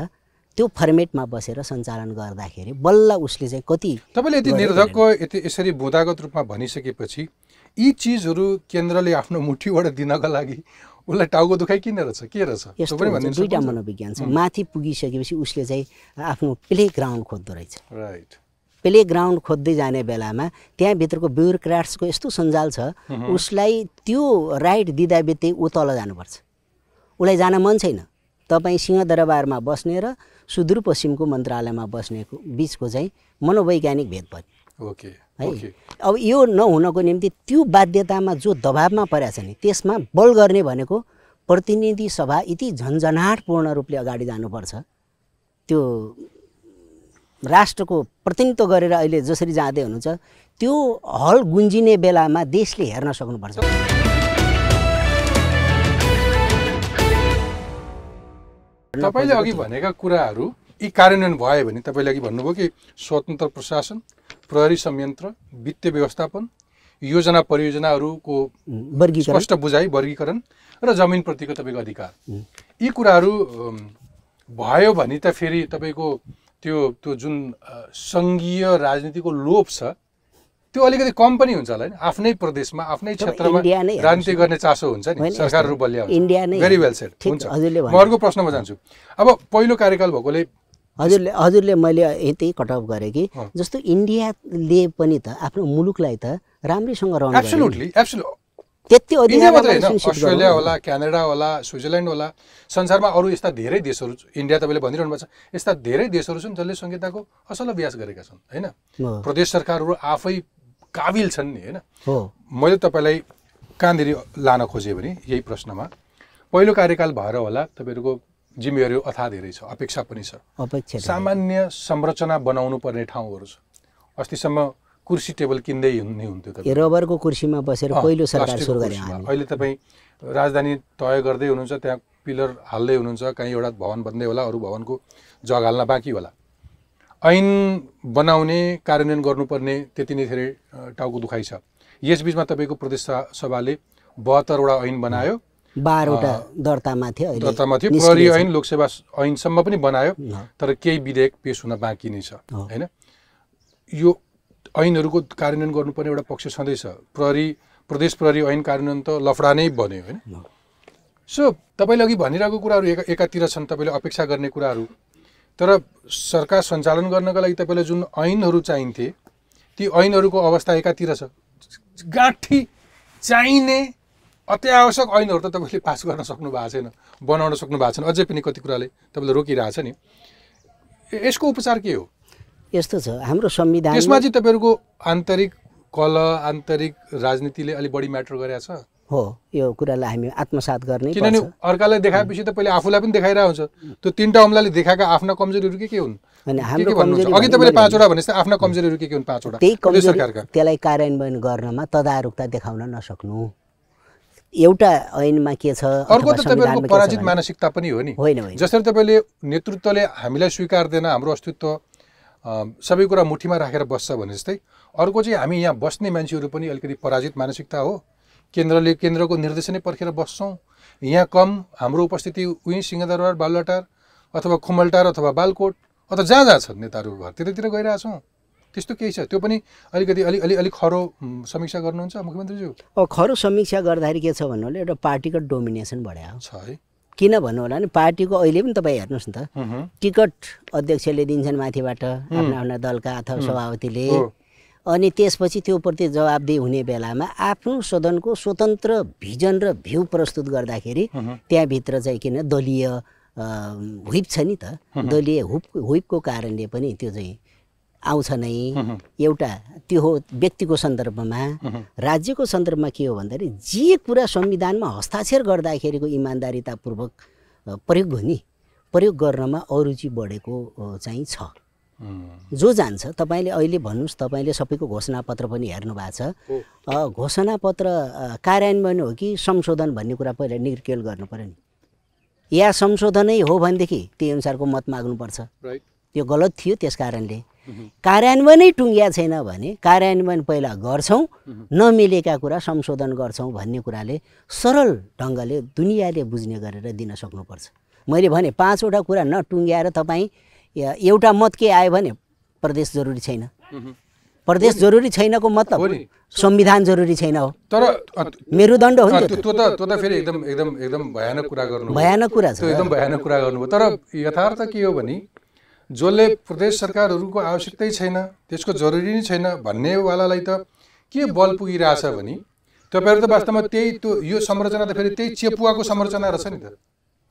त्यो फर्मेटमा बसेर सञ्चालन गर्दाखेरि बल्ल उसले चाहिँ कति तपाईँले यति निर्धक्क यति यसरी बोधागत रूपमा भनिसकेपछि यी चिजहरू केन्द्रले आफ्नो मुठीबाट दिनका लागि उसलाई टाउको दुखाइ किन रहेछ के रहेछ यस्तो दुईवटा मनोविज्ञान छ माथि पुगिसकेपछि उसले चाहिँ आफ्नो प्ले ग्राउन्ड खोज्दो रहेछ राइट प्ले ग्राउन्ड खोज्दै जाने बेलामा त्यहाँभित्रको ब्युरोक्राट्सको यस्तो सञ्जाल छ उसलाई त्यो राइट दिँदा बित्तिकै ऊ तल जानुपर्छ उसलाई जान मन छैन तपाईँ सिंहदरबारमा बस्ने र सुदूरपश्चिमको मन्त्रालयमा बस्नेको बिचको चाहिँ मनोवैज्ञानिक भेद भयो ओके है अब यो नहुनको निम्ति त्यो बाध्यतामा जो दबावमा परेको छ नि त्यसमा बल गर्ने भनेको प्रतिनिधि सभा यति झन्झनाटपूर्ण रूपले अगाडि जानुपर्छ त्यो राष्ट्रको प्रतिनिधित्व गरेर अहिले जसरी जाँदै हुनुहुन्छ त्यो हल गुन्जिने बेलामा देशले हेर्न सक्नुपर्छ तपाईँले अघि भनेका कुराहरू यी कार्यान्वयन भयो भने तपाईँले अघि भन्नुभयो कि स्वतन्त्र प्रशासन प्रहरी संयन्त्र वित्तीय व्यवस्थापन योजना परियोजनाहरूको स्पष्ट बुझाइ वर्गीकरण र जमिनप्रतिको तपाईँको अधिकार यी कुराहरू भयो भने त फेरि तपाईँको त्यो त्यो जुन सङ्घीय राजनीतिको लोप छ त्यो अलिकति कम पनि हुन्छ होला नि आफ्नै प्रदेशमा आफ्नै क्षेत्रमा राजनीति गर्ने चासो हुन्छ नि सरकार बलिया भेरी वेल सेट हुन्छ म अर्को प्रश्नमा जान्छु अब पहिलो कार्यकाल भएकोले हजुरले हजुरले मैले यति कट अफ गरेँ कि जस्तो इन्डियाले पनि त आफ्नो मुलुकलाई त राम्रैसँग अस्ट्रेलिया होला क्यानाडा होला स्विजरल्यान्ड होला संसारमा अरू यस्ता धेरै देशहरू इन्डिया तपाईँले भनिरहनु भएको छ यस्ता धेरै देशहरू छन् जसले संहिताको असल अभ्यास गरेका छन् होइन प्रदेश सरकारहरू आफै काबिल छन् नि होइन मैले तपाईँलाई कहाँनिर लान खोजेँ भने यही प्रश्नमा पहिलो कार्यकाल भएर होला तपाईँहरूको जिम्मेवारी अथा धेरै छ अपेक्षा पनि छ सामान्य संरचना बनाउनु पर्ने ठाउँहरू छ अस्तिसम्म कुर्सी टेबल किन्दै हुने हुन्थ्यो रबरको कुर्सीमा बसेर पहिलो सरकार सुरु अहिले तपाईँ राजधानी तय गर्दै हुनुहुन्छ त्यहाँ पिलर हाल्दै हुनुहुन्छ कहीँ एउटा भवन बन्दै होला अरू भवनको जग हाल्न बाँकी होला ऐन बनाउने कार्यान्वयन गर्नुपर्ने त्यति नै धेरै टाउको दुखाइ छ यसबिचमा तपाईँको प्रदेश सभाले बहत्तरवटा ऐन बनायो बाह्रवटा दर्तामा थियो दर्तामा थियो प्रहरी ऐन लोकसेवा ऐनसम्म पनि बनायो तर केही विधेयक पेस हुन बाँकी नै छ होइन यो ऐनहरूको कार्यान्वयन गर्नुपर्ने एउटा पक्ष छ प्रहरी प्रदेश प्रहरी ऐन कार्यान्वयन त लफडा नै बन्यो होइन सो तपाईँले अघि भनिरहेको कुराहरू एका एकातिर छन् तपाईँले अपेक्षा गर्ने कुराहरू तर सरकार सञ्चालन गर्नका लागि तपाईँलाई जुन ऐनहरू चाहिन्थे ती ऐनहरूको अवस्था एकातिर छ गाँठी चाहिने अत्यावश्यक ऐनहरू त तपाईँले पास गर्न सक्नु भएको छैन बनाउन सक्नु भएको छैन अझै पनि कति कुराले तपाईँले छ नि यसको उपचार के हो यस्तो छ हाम्रो संविधान यसमा चाहिँ तपाईँहरूको आन्तरिक कल आन्तरिक राजनीतिले अलिक बढी म्याटर गरेका छ हो यो कुरालाई हामी आत्मसात गर्ने किनभने अर्कालाई देखाएपछि त पहिले आफूलाई पनि देखाइरहेको हुन्छ त्यो तिनवटा उम्लाले देखाएका आफ्ना कमजोरीहरू के के हुन् अघि तपाईँले पाँचवटा भने आफ्ना कमजोरीहरू के के हुन् पाँचवटा त्यही सरकारका त्यसलाई कार्यान्वयन गर्नमा तदारुकता देखाउन नसक्नु एउटा ऐनमा के छ अर्को त तपाईँहरूको पराजित मानसिकता पनि हो नि होइन जसरी तपाईँले नेतृत्वले हामीलाई स्वीकार्दैन हाम्रो अस्तित्व सबै कुरा मुठीमा राखेर बस्छ भने जस्तै अर्को चाहिँ हामी यहाँ बस्ने मान्छेहरू पनि अलिकति पराजित मानसिकता हो केन्द्रले केन्द्रको निर्देशनै पर्खेर बस्छौँ यहाँ कम हाम्रो उपस्थिति उहीँ सिंहदरबार बालुवाटार अथवा खुमलटार अथवा बालकोट अथवा जहाँ जहाँ छन् नेताहरू घर त्यतातिर गइरहेछौँ त्यस्तो केही छ त्यो पनि अलिकति अलिक अलिक अलिक खरो समीक्षा गर्नुहुन्छ मुख्यमन्त्रीज्यू खरो समीक्षा गर्दाखेरि के छ भन्नु होला एउटा पार्टीको डोमिनेसन बढायो छ है किन भन्नु होला नि पार्टीको अहिले पनि तपाईँ हेर्नुहोस् न त टिकट अध्यक्षले दिन्छन् माथिबाट आफ्ना आफ्ना दलका अथवा सभापतिले अनि त्यसपछि त्योप्रति जवाबदेही हुने बेलामा आफ्नो सदनको स्वतन्त्र भिजन र भ्यू प्रस्तुत गर्दाखेरि त्यहाँभित्र चाहिँ किन दलीय हुप छ नि त दलीय हुप हुपको कारणले पनि त्यो चाहिँ आउँछ नै एउटा त्यो हो व्यक्तिको सन्दर्भमा राज्यको सन्दर्भमा के हो भन्दाखेरि जे कुरा संविधानमा हस्ताक्षर गर्दाखेरिको इमान्दारितापूर्वक प्रयोग हो नि प्रयोग गर्नमा अरुचि बढेको चाहिँ छ जो जान्छ तपाईँले अहिले भन्नुहोस् तपाईँले सबैको घोषणापत्र पनि हेर्नु भएको छ घोषणापत्र कार्यान्वयन हो कि संशोधन भन्ने कुरा पहिला निर्केल गर्नु पऱ्यो नि या संशोधनै हो भनेदेखि त्यही अनुसारको मत माग्नुपर्छ त्यो गलत थियो त्यस कारणले कार्यान्वयनै टुङ्गिया छैन भने कार्यान्वयन पहिला गर्छौँ नमिलेका कुरा संशोधन गर्छौँ भन्ने कुराले सरल ढङ्गले दुनियाँले बुझ्ने गरेर दिन सक्नुपर्छ मैले भने पाँचवटा कुरा नटुङ्ग्याएर तपाईँ एउटा मत के आयो भने प्रदेश जरुरी छैन प्रदेश जरुरी छैनको मतलब संविधान जरुरी छैन हो तर मेरुदण्ड हो नि त्यो त्यो त फेरि एकदम एकदम एकदम भयानक कुरा गर्नु भयानक कुरा छ एकदम भयानक कुरा गर्नुभयो तर यथार्थ के हो भने जसले प्रदेश सरकारहरूको आवश्यकतै छैन त्यसको जरुरी नै छैन भन्नेवालालाई त के बल पुगिरहेछ भने तपाईँहरू त वास्तवमा त्यही त्यो यो संरचना त फेरि त्यही चेपुवाको संरचना रहेछ नि त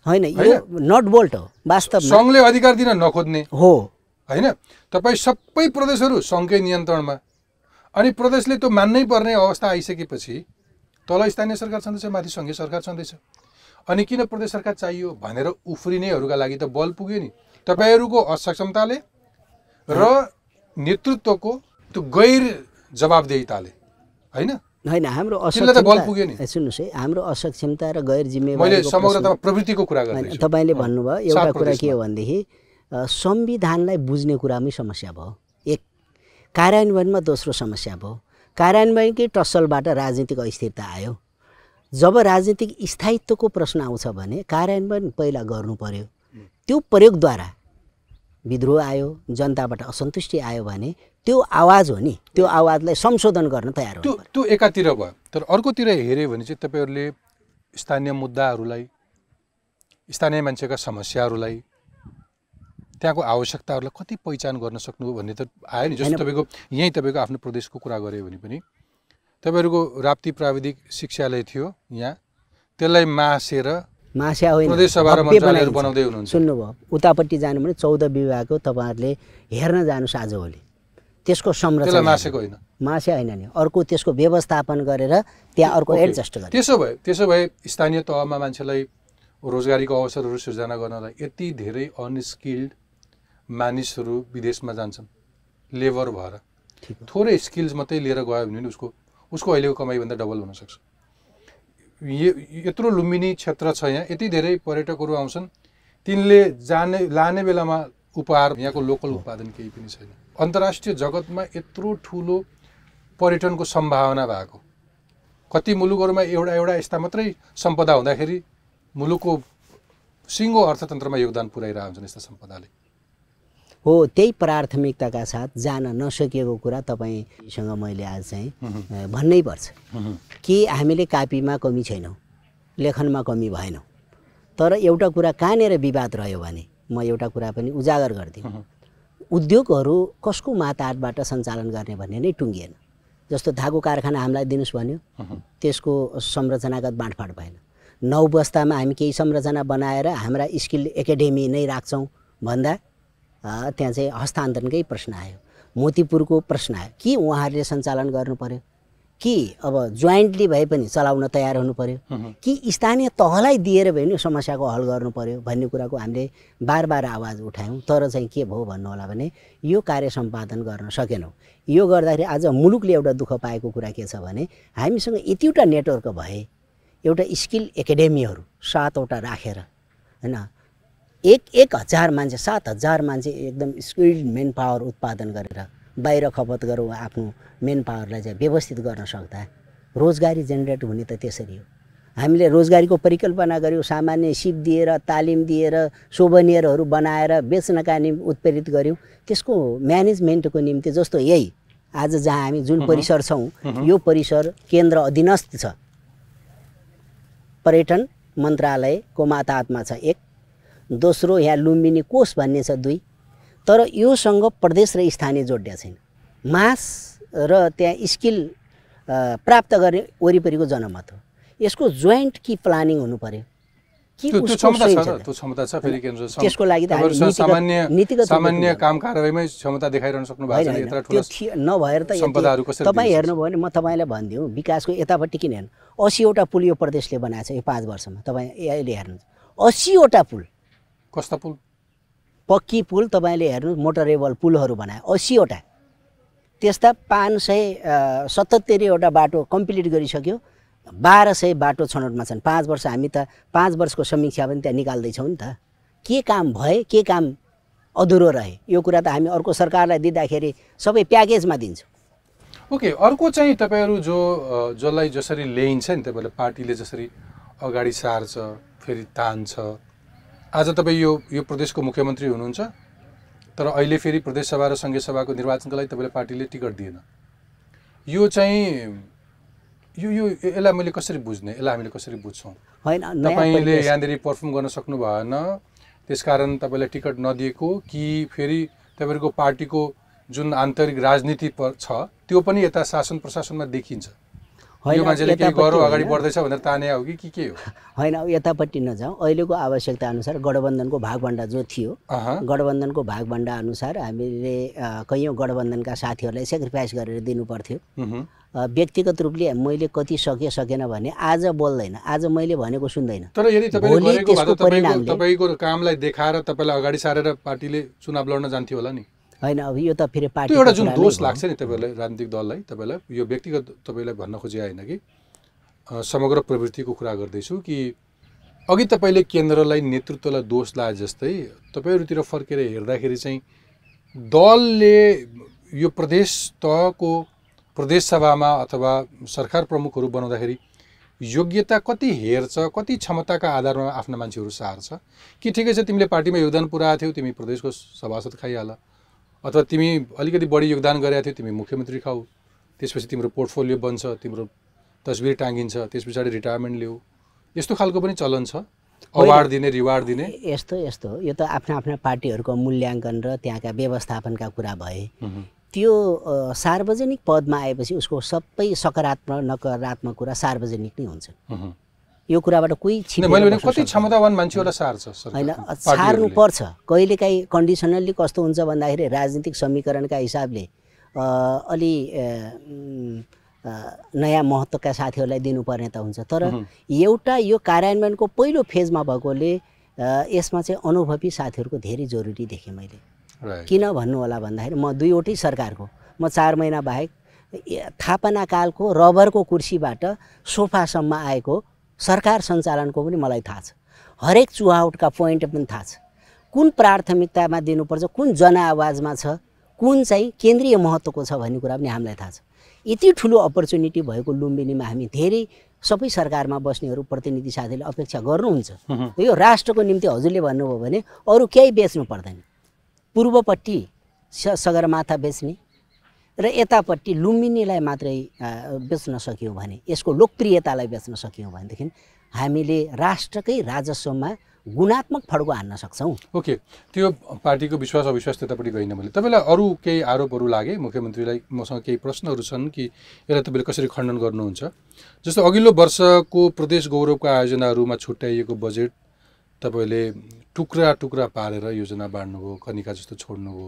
होइन नट बोल्ट हो वास्तव सङ्घले अधिकार दिन नखोज्ने हो होइन तपाईँ सबै प्रदेशहरू सङ्घकै नियन्त्रणमा अनि प्रदेशले त्यो मान्नै पर्ने अवस्था आइसकेपछि तल स्थानीय सरकार छँदैछ माथि सङ्घीय सरकार छँदैछ अनि किन प्रदेश सरकार चाहियो भनेर उफ्रिनेहरूका लागि त बल पुग्यो नि तपाईँहरूको असक्षमताले र नेतृत्वको त्यो गैर जवाबदेताले होइन होइन हाम्रो सुन्नुहोस् है हाम्रो असक्षमता र गैर जिम्मेवारी तपाईँले भन्नुभयो एउटा कुरा के हो भनेदेखि संविधानलाई बुझ्ने कुरामै समस्या भयो एक कार्यान्वयनमा दोस्रो समस्या भयो कार्यान्वयनकै टसलबाट राजनीतिक अस्थिरता आयो जब राजनीतिक स्थायित्वको प्रश्न आउँछ भने कार्यान्वयन पहिला गर्नु पर्यो त्यो प्रयोगद्वारा विद्रोह आयो जनताबाट असन्तुष्टि आयो भने त्यो आवाज हो नि त्यो आवाजलाई संशोधन गर्न तयार हो त्यो त्यो एकातिर भयो तर अर्कोतिर हेऱ्यो भने चाहिँ तपाईँहरूले स्थानीय मुद्दाहरूलाई स्थानीय मान्छेका समस्याहरूलाई त्यहाँको आवश्यकताहरूलाई कति पहिचान गर्न सक्नु भन्ने त आयो नि जस्तो तपाईँको यहीँ तपाईँको आफ्नो प्रदेशको कुरा गऱ्यो भने पनि तपाईँहरूको राप्ती प्राविधिक शिक्षालय थियो यहाँ त्यसलाई मासेर मास्या होइन सुन्नुभयो उतापट्टि जानु भने चौध विभागको तपाईँहरूले हेर्न जानुहोस् आज भोलि त्यसको संरचना मास्या होइन नि अर्को त्यसको व्यवस्थापन गरेर त्यहाँ अर्को एडजस्ट गर्छ त्यसो भए त्यसो भए स्थानीय तहमा मान्छेलाई रोजगारीको अवसरहरू सिर्जना गर्नलाई यति धेरै अनस्किल्ड मानिसहरू विदेशमा जान्छन् लेबर भएर थोरै स्किल्स मात्रै लिएर गयो भने उसको उसको अहिलेको कमाइभन्दा डबल हुनसक्छ यत्रो लुम्बिनी क्षेत्र छ यहाँ यति धेरै पर्यटकहरू आउँछन् तिनले जाने लाने बेलामा उपहार यहाँको लोकल उत्पादन केही पनि छैन अन्तर्राष्ट्रिय जगतमा यत्रो ठुलो पर्यटनको सम्भावना भएको कति मुलुकहरूमा एउटा एउटा यस्ता मात्रै सम्पदा हुँदाखेरि मुलुकको सिङ्गो अर्थतन्त्रमा योगदान पुऱ्याइरहेको हुन्छन् यस्ता सम्पदाले हो त्यही प्राथमिकताका साथ जान नसकेको कुरा तपाईँसँग मैले आज चाहिँ भन्नै पर्छ कि हामीले कापीमा कमी छैनौँ लेखनमा कमी भएनौँ तर एउटा कुरा कहाँनिर विवाद रह्यो भने म एउटा कुरा पनि उजागर गरिदिउँ उद्योगहरू कसको माताहाटबाट सञ्चालन गर्ने भन्ने नै टुङ्गिएन जस्तो धागो कारखाना हामीलाई दिनुहोस् भन्यो त्यसको संरचनागत बाँडफाँड भएन नौ बस्तामा हामी केही संरचना बनाएर हाम्रा स्किल एकाडेमी नै राख्छौँ भन्दा त्यहाँ चाहिँ हस्तान्तरणकै प्रश्न आयो मोतीपुरको प्रश्न आयो कि उहाँहरूले सञ्चालन गर्नु पऱ्यो कि अब जोइन्टली भए पनि चलाउन तयार हुनु पऱ्यो कि स्थानीय तहलाई दिएर भए पनि समस्याको हल गर्नु पऱ्यो भन्ने कुराको हामीले बार बार आवाज उठायौँ तर चाहिँ के भयो भन्नुहोला भने यो कार्य सम्पादन गर्न सकेनौँ यो गर्दाखेरि आज मुलुकले एउटा दुःख पाएको कुरा के छ भने हामीसँग यतिवटा नेटवर्क भए एउटा स्किल एकाडेमीहरू सातवटा राखेर होइन एक एक हजार मान्छे सात हजार मान्छे एकदम स्किल्ड मेन पावर उत्पादन गरेर बाहिर खपत गरेर आफ्नो मेन पावरलाई चाहिँ व्यवस्थित गर्न सक्दा रोजगारी जेनेरेट हुने त त्यसरी हो हामीले रोजगारीको परिकल्पना गऱ्यौँ सामान्य सिप दिएर तालिम दिएर सोभनियरहरू बनाएर बेच्नका निम्ति उत्प्रेरित गऱ्यौँ त्यसको म्यानेजमेन्टको निम्ति जस्तो यही आज जहाँ हामी जुन परिसर छौँ यो परिसर केन्द्र अधीनस्थ छ पर्यटन मन्त्रालयको मातहतमा छ एक दोस्रो या लुम्बिनी कोष भन्ने छ दुई तर योसँग प्रदेश र स्थानीय जोडिया छैन मास र त्यहाँ स्किल प्राप्त गर्ने वरिपरिको जनमत हो यसको जोइन्ट कि प्लानिङ हुनु पऱ्यो त्यसको लागि सामान्य काम कारवाहीमै क्षमता देखाइरहन सक्नु भएको छैन नभएर त तपाईँ हेर्नुभयो भने म तपाईँलाई भनिदिउँ विकासको यतापट्टि किन हेर्नु असीवटा पुल यो प्रदेशले बनाएको छ यो पाँच वर्षमा तपाईँ अहिले हेर्नुहुन्छ असीवटा पुल कस्ता पुल पक्की पुल तपाईँले हेर्नु मोटरेबल पुलहरू बनायो असीवटा त्यस्ता पाँच सय सतहत्तरीवटा बाटो कम्प्लिट गरिसक्यो बाह्र सय बाटो छनौटमा छन् पाँच वर्ष हामी त पाँच वर्षको समीक्षा पनि त्यहाँ निकाल्दैछौँ नि त के काम भए के काम अधुरो रहे यो कुरा त हामी अर्को सरकारलाई दिँदाखेरि सबै प्याकेजमा दिन्छौँ ओके okay, अर्को चाहिँ तपाईँहरू जो जसलाई जसरी ल्याइन्छ नि तपाईँले पार्टीले जसरी अगाडि सार्छ फेरि तान्छ आज तपाईँ यो यो प्रदेशको मुख्यमन्त्री हुनुहुन्छ तर अहिले फेरि प्रदेशसभा र सङ्घीय सभाको निर्वाचनको लागि तपाईँले पार्टीले टिकट दिएन यो चाहिँ यो यो यसलाई मैले कसरी बुझ्ने यसलाई हामीले कसरी बुझ्छौँ होइन तपाईँले यहाँनिर पर्फर्म गर्न सक्नु भएन त्यसकारण तपाईँलाई टिकट नदिएको कि फेरि तपाईँहरूको पार्टीको जुन आन्तरिक राजनीति छ त्यो पनि यता शासन प्रशासनमा देखिन्छ होइन यतापट्टि नजाउँ अहिलेको आवश्यकता अनुसार गठबन्धनको भागभन्डा जो थियो गठबन्धनको भागभन्डा अनुसार हामीले कैयौँ गठबन्धनका साथीहरूलाई सेक्रिफाइस गरेर दिनुपर्थ्यो व्यक्तिगत रूपले मैले कति सके सकेन भने आज बोल्दैन आज मैले भनेको सुन्दैन तर यदि तपाईँको कामलाई देखाएर तपाईँलाई अगाडि सारेर पार्टीले चुनाव लड्न जान्थ्यो होला नि होइन अब यो त फेरि पार्टी एउटा जुन दोष लाग्छ नि तपाईँलाई राजनीतिक दललाई तपाईँलाई यो व्यक्तिगत तपाईँलाई भन्न खोजे होइन कि समग्र प्रवृत्तिको कुरा गर्दैछु कि अघि तपाईँले केन्द्रलाई नेतृत्वलाई दोष लाए जस्तै तपाईँहरूतिर फर्केर हेर्दाखेरि चाहिँ दलले यो प्रदेश तहको प्रदेशसभामा अथवा सरकार प्रमुखहरू बनाउँदाखेरि योग्यता कति हेर्छ कति क्षमताका आधारमा आफ्ना मान्छेहरू सार्छ कि ठिकै छ तिमीले पार्टीमा योगदान पुऱ्याएको थियौ तिमी प्रदेशको सभासद खाइहाल अथवा तिमी अलिकति बढी योगदान गरेका थियौ तिमी मुख्यमन्त्री खाऊ त्यसपछि तिम्रो पोर्टफोलियो बन्छ तिम्रो तस्बिर टाँगिन्छ त्यस पछाडि रिटायरमेन्ट लिऊ यस्तो खालको पनि चलन छ अवार्ड दिने रिवार्ड दिने यस्तो यस्तो यो त आफ्ना आफ्ना पार्टीहरूको मूल्याङ्कन र त्यहाँका व्यवस्थापनका कुरा भए त्यो सार्वजनिक पदमा आएपछि उसको सबै सकारात्मक नकारात्मक कुरा सार्वजनिक नै हुन्छ यो कुराबाट कोही छिप्ने कति क्षमतावान मान्छेहरूलाई सार्छ होइन सार्नुपर्छ कहिलेकाहीँ कन्डिसनल्ली कस्तो हुन्छ भन्दाखेरि राजनीतिक समीकरणका हिसाबले अलि नयाँ महत्त्वका साथीहरूलाई दिनुपर्ने त हुन्छ तर एउटा यो कार्यान्वयनको पहिलो फेजमा भएकोले यसमा चाहिँ अनुभवी साथीहरूको धेरै जरुरी देखेँ मैले किन भन्नु होला भन्दाखेरि म दुईवटै सरकारको म चार महिना बाहेक कालको रबरको कुर्सीबाट सोफासम्म आएको सरकार सञ्चालनको पनि मलाई थाहा छ हरेक चुहावटका पोइन्ट पनि थाहा छ कुन प्राथमिकतामा दिनुपर्छ कुन जनआवाजमा छ कुन चाहिँ केन्द्रीय महत्त्वको छ भन्ने कुरा पनि हामीलाई थाहा छ यति ठुलो अपर्च्युनिटी भएको लुम्बिनीमा हामी धेरै सबै सरकारमा बस्नेहरू प्रतिनिधि साथीले अपेक्षा गर्नुहुन्छ यो राष्ट्रको निम्ति हजुरले भन्नुभयो भने अरू केही बेच्नु पर्दैन पूर्वपट्टि स सगरमाथा बेच्ने र यतापट्टि लुम्बिनीलाई मात्रै बेच्न सक्यौँ भने यसको लोकप्रियतालाई बेच्न सक्यौँ भनेदेखि हामीले राष्ट्रकै राजस्वमा गुणात्मक फड्को हान्न सक्छौँ ओके त्यो पार्टीको विश्वास अविश्वास त्यतापट्टि गइनँ मैले तपाईँलाई अरू केही आरोपहरू लागे मुख्यमन्त्रीलाई मसँग केही प्रश्नहरू छन् कि यसलाई तपाईँले कसरी खण्डन गर्नुहुन्छ जस्तो अघिल्लो वर्षको प्रदेश गौरवका आयोजनाहरूमा छुट्याइएको बजेट तपाईँले टुक्रा टुक्रा पारेर योजना बाँड्नुभयो कनिका जस्तो छोड्नुभयो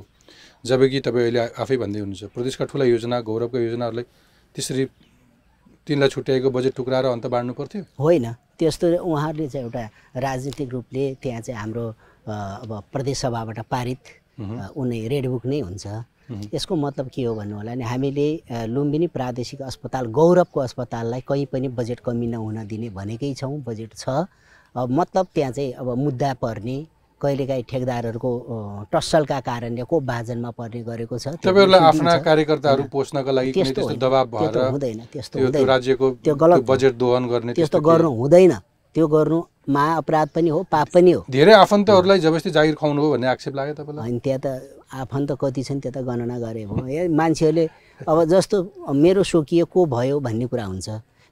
जबकि तपाईँ अहिले आफै भन्दै हुनुहुन्छ प्रदेशका ठुला योजना गौरवका योजनाहरूलाई त्यसरी तिनलाई छुट्याएको बजेट टुक्राएर अन्त बाँड्नु पर्थ्यो होइन त्यस्तो उहाँहरूले चाहिँ एउटा राजनीतिक रूपले त्यहाँ चाहिँ हाम्रो अब प्रदेशसभाबाट पारित उनी रेडबुक नै हुन्छ यसको मतलब के हो भन्नु होला नि हामीले लुम्बिनी प्रादेशिक अस्पताल गौरवको अस्पताललाई कहीँ पनि बजेट कमी नहुन दिने भनेकै छौँ बजेट छ मतलब त्यहाँ चाहिँ अब मुद्दा पर्ने कहिलेकाहीँ ठेकदारहरूको टसलका कारणले को बाजनमा पर्ने गरेको छ तपाईँहरूलाई आफ्ना कार्यकर्ताहरू पोस्नका लागि त्यस्तो दबाब भएर हुँदैन त्यस्तो हुँदैन राज्यको त्यो गलत बजेट दोहन गर्ने त्यस्तो गर्नु हुँदैन त्यो गर्नु अपराध पनि हो पाप पनि हो धेरै आफन्तहरूलाई जबरजस्ती जागिर खुवाउनु हो भन्ने आक्षेप लाग्यो तपाईँलाई अनि त्यहाँ त आफन्त कति छन् त्यहाँ त गणना गरे हो मान्छेहरूले अब जस्तो मेरो सोकिए को भयो भन्ने कुरा हुन्छ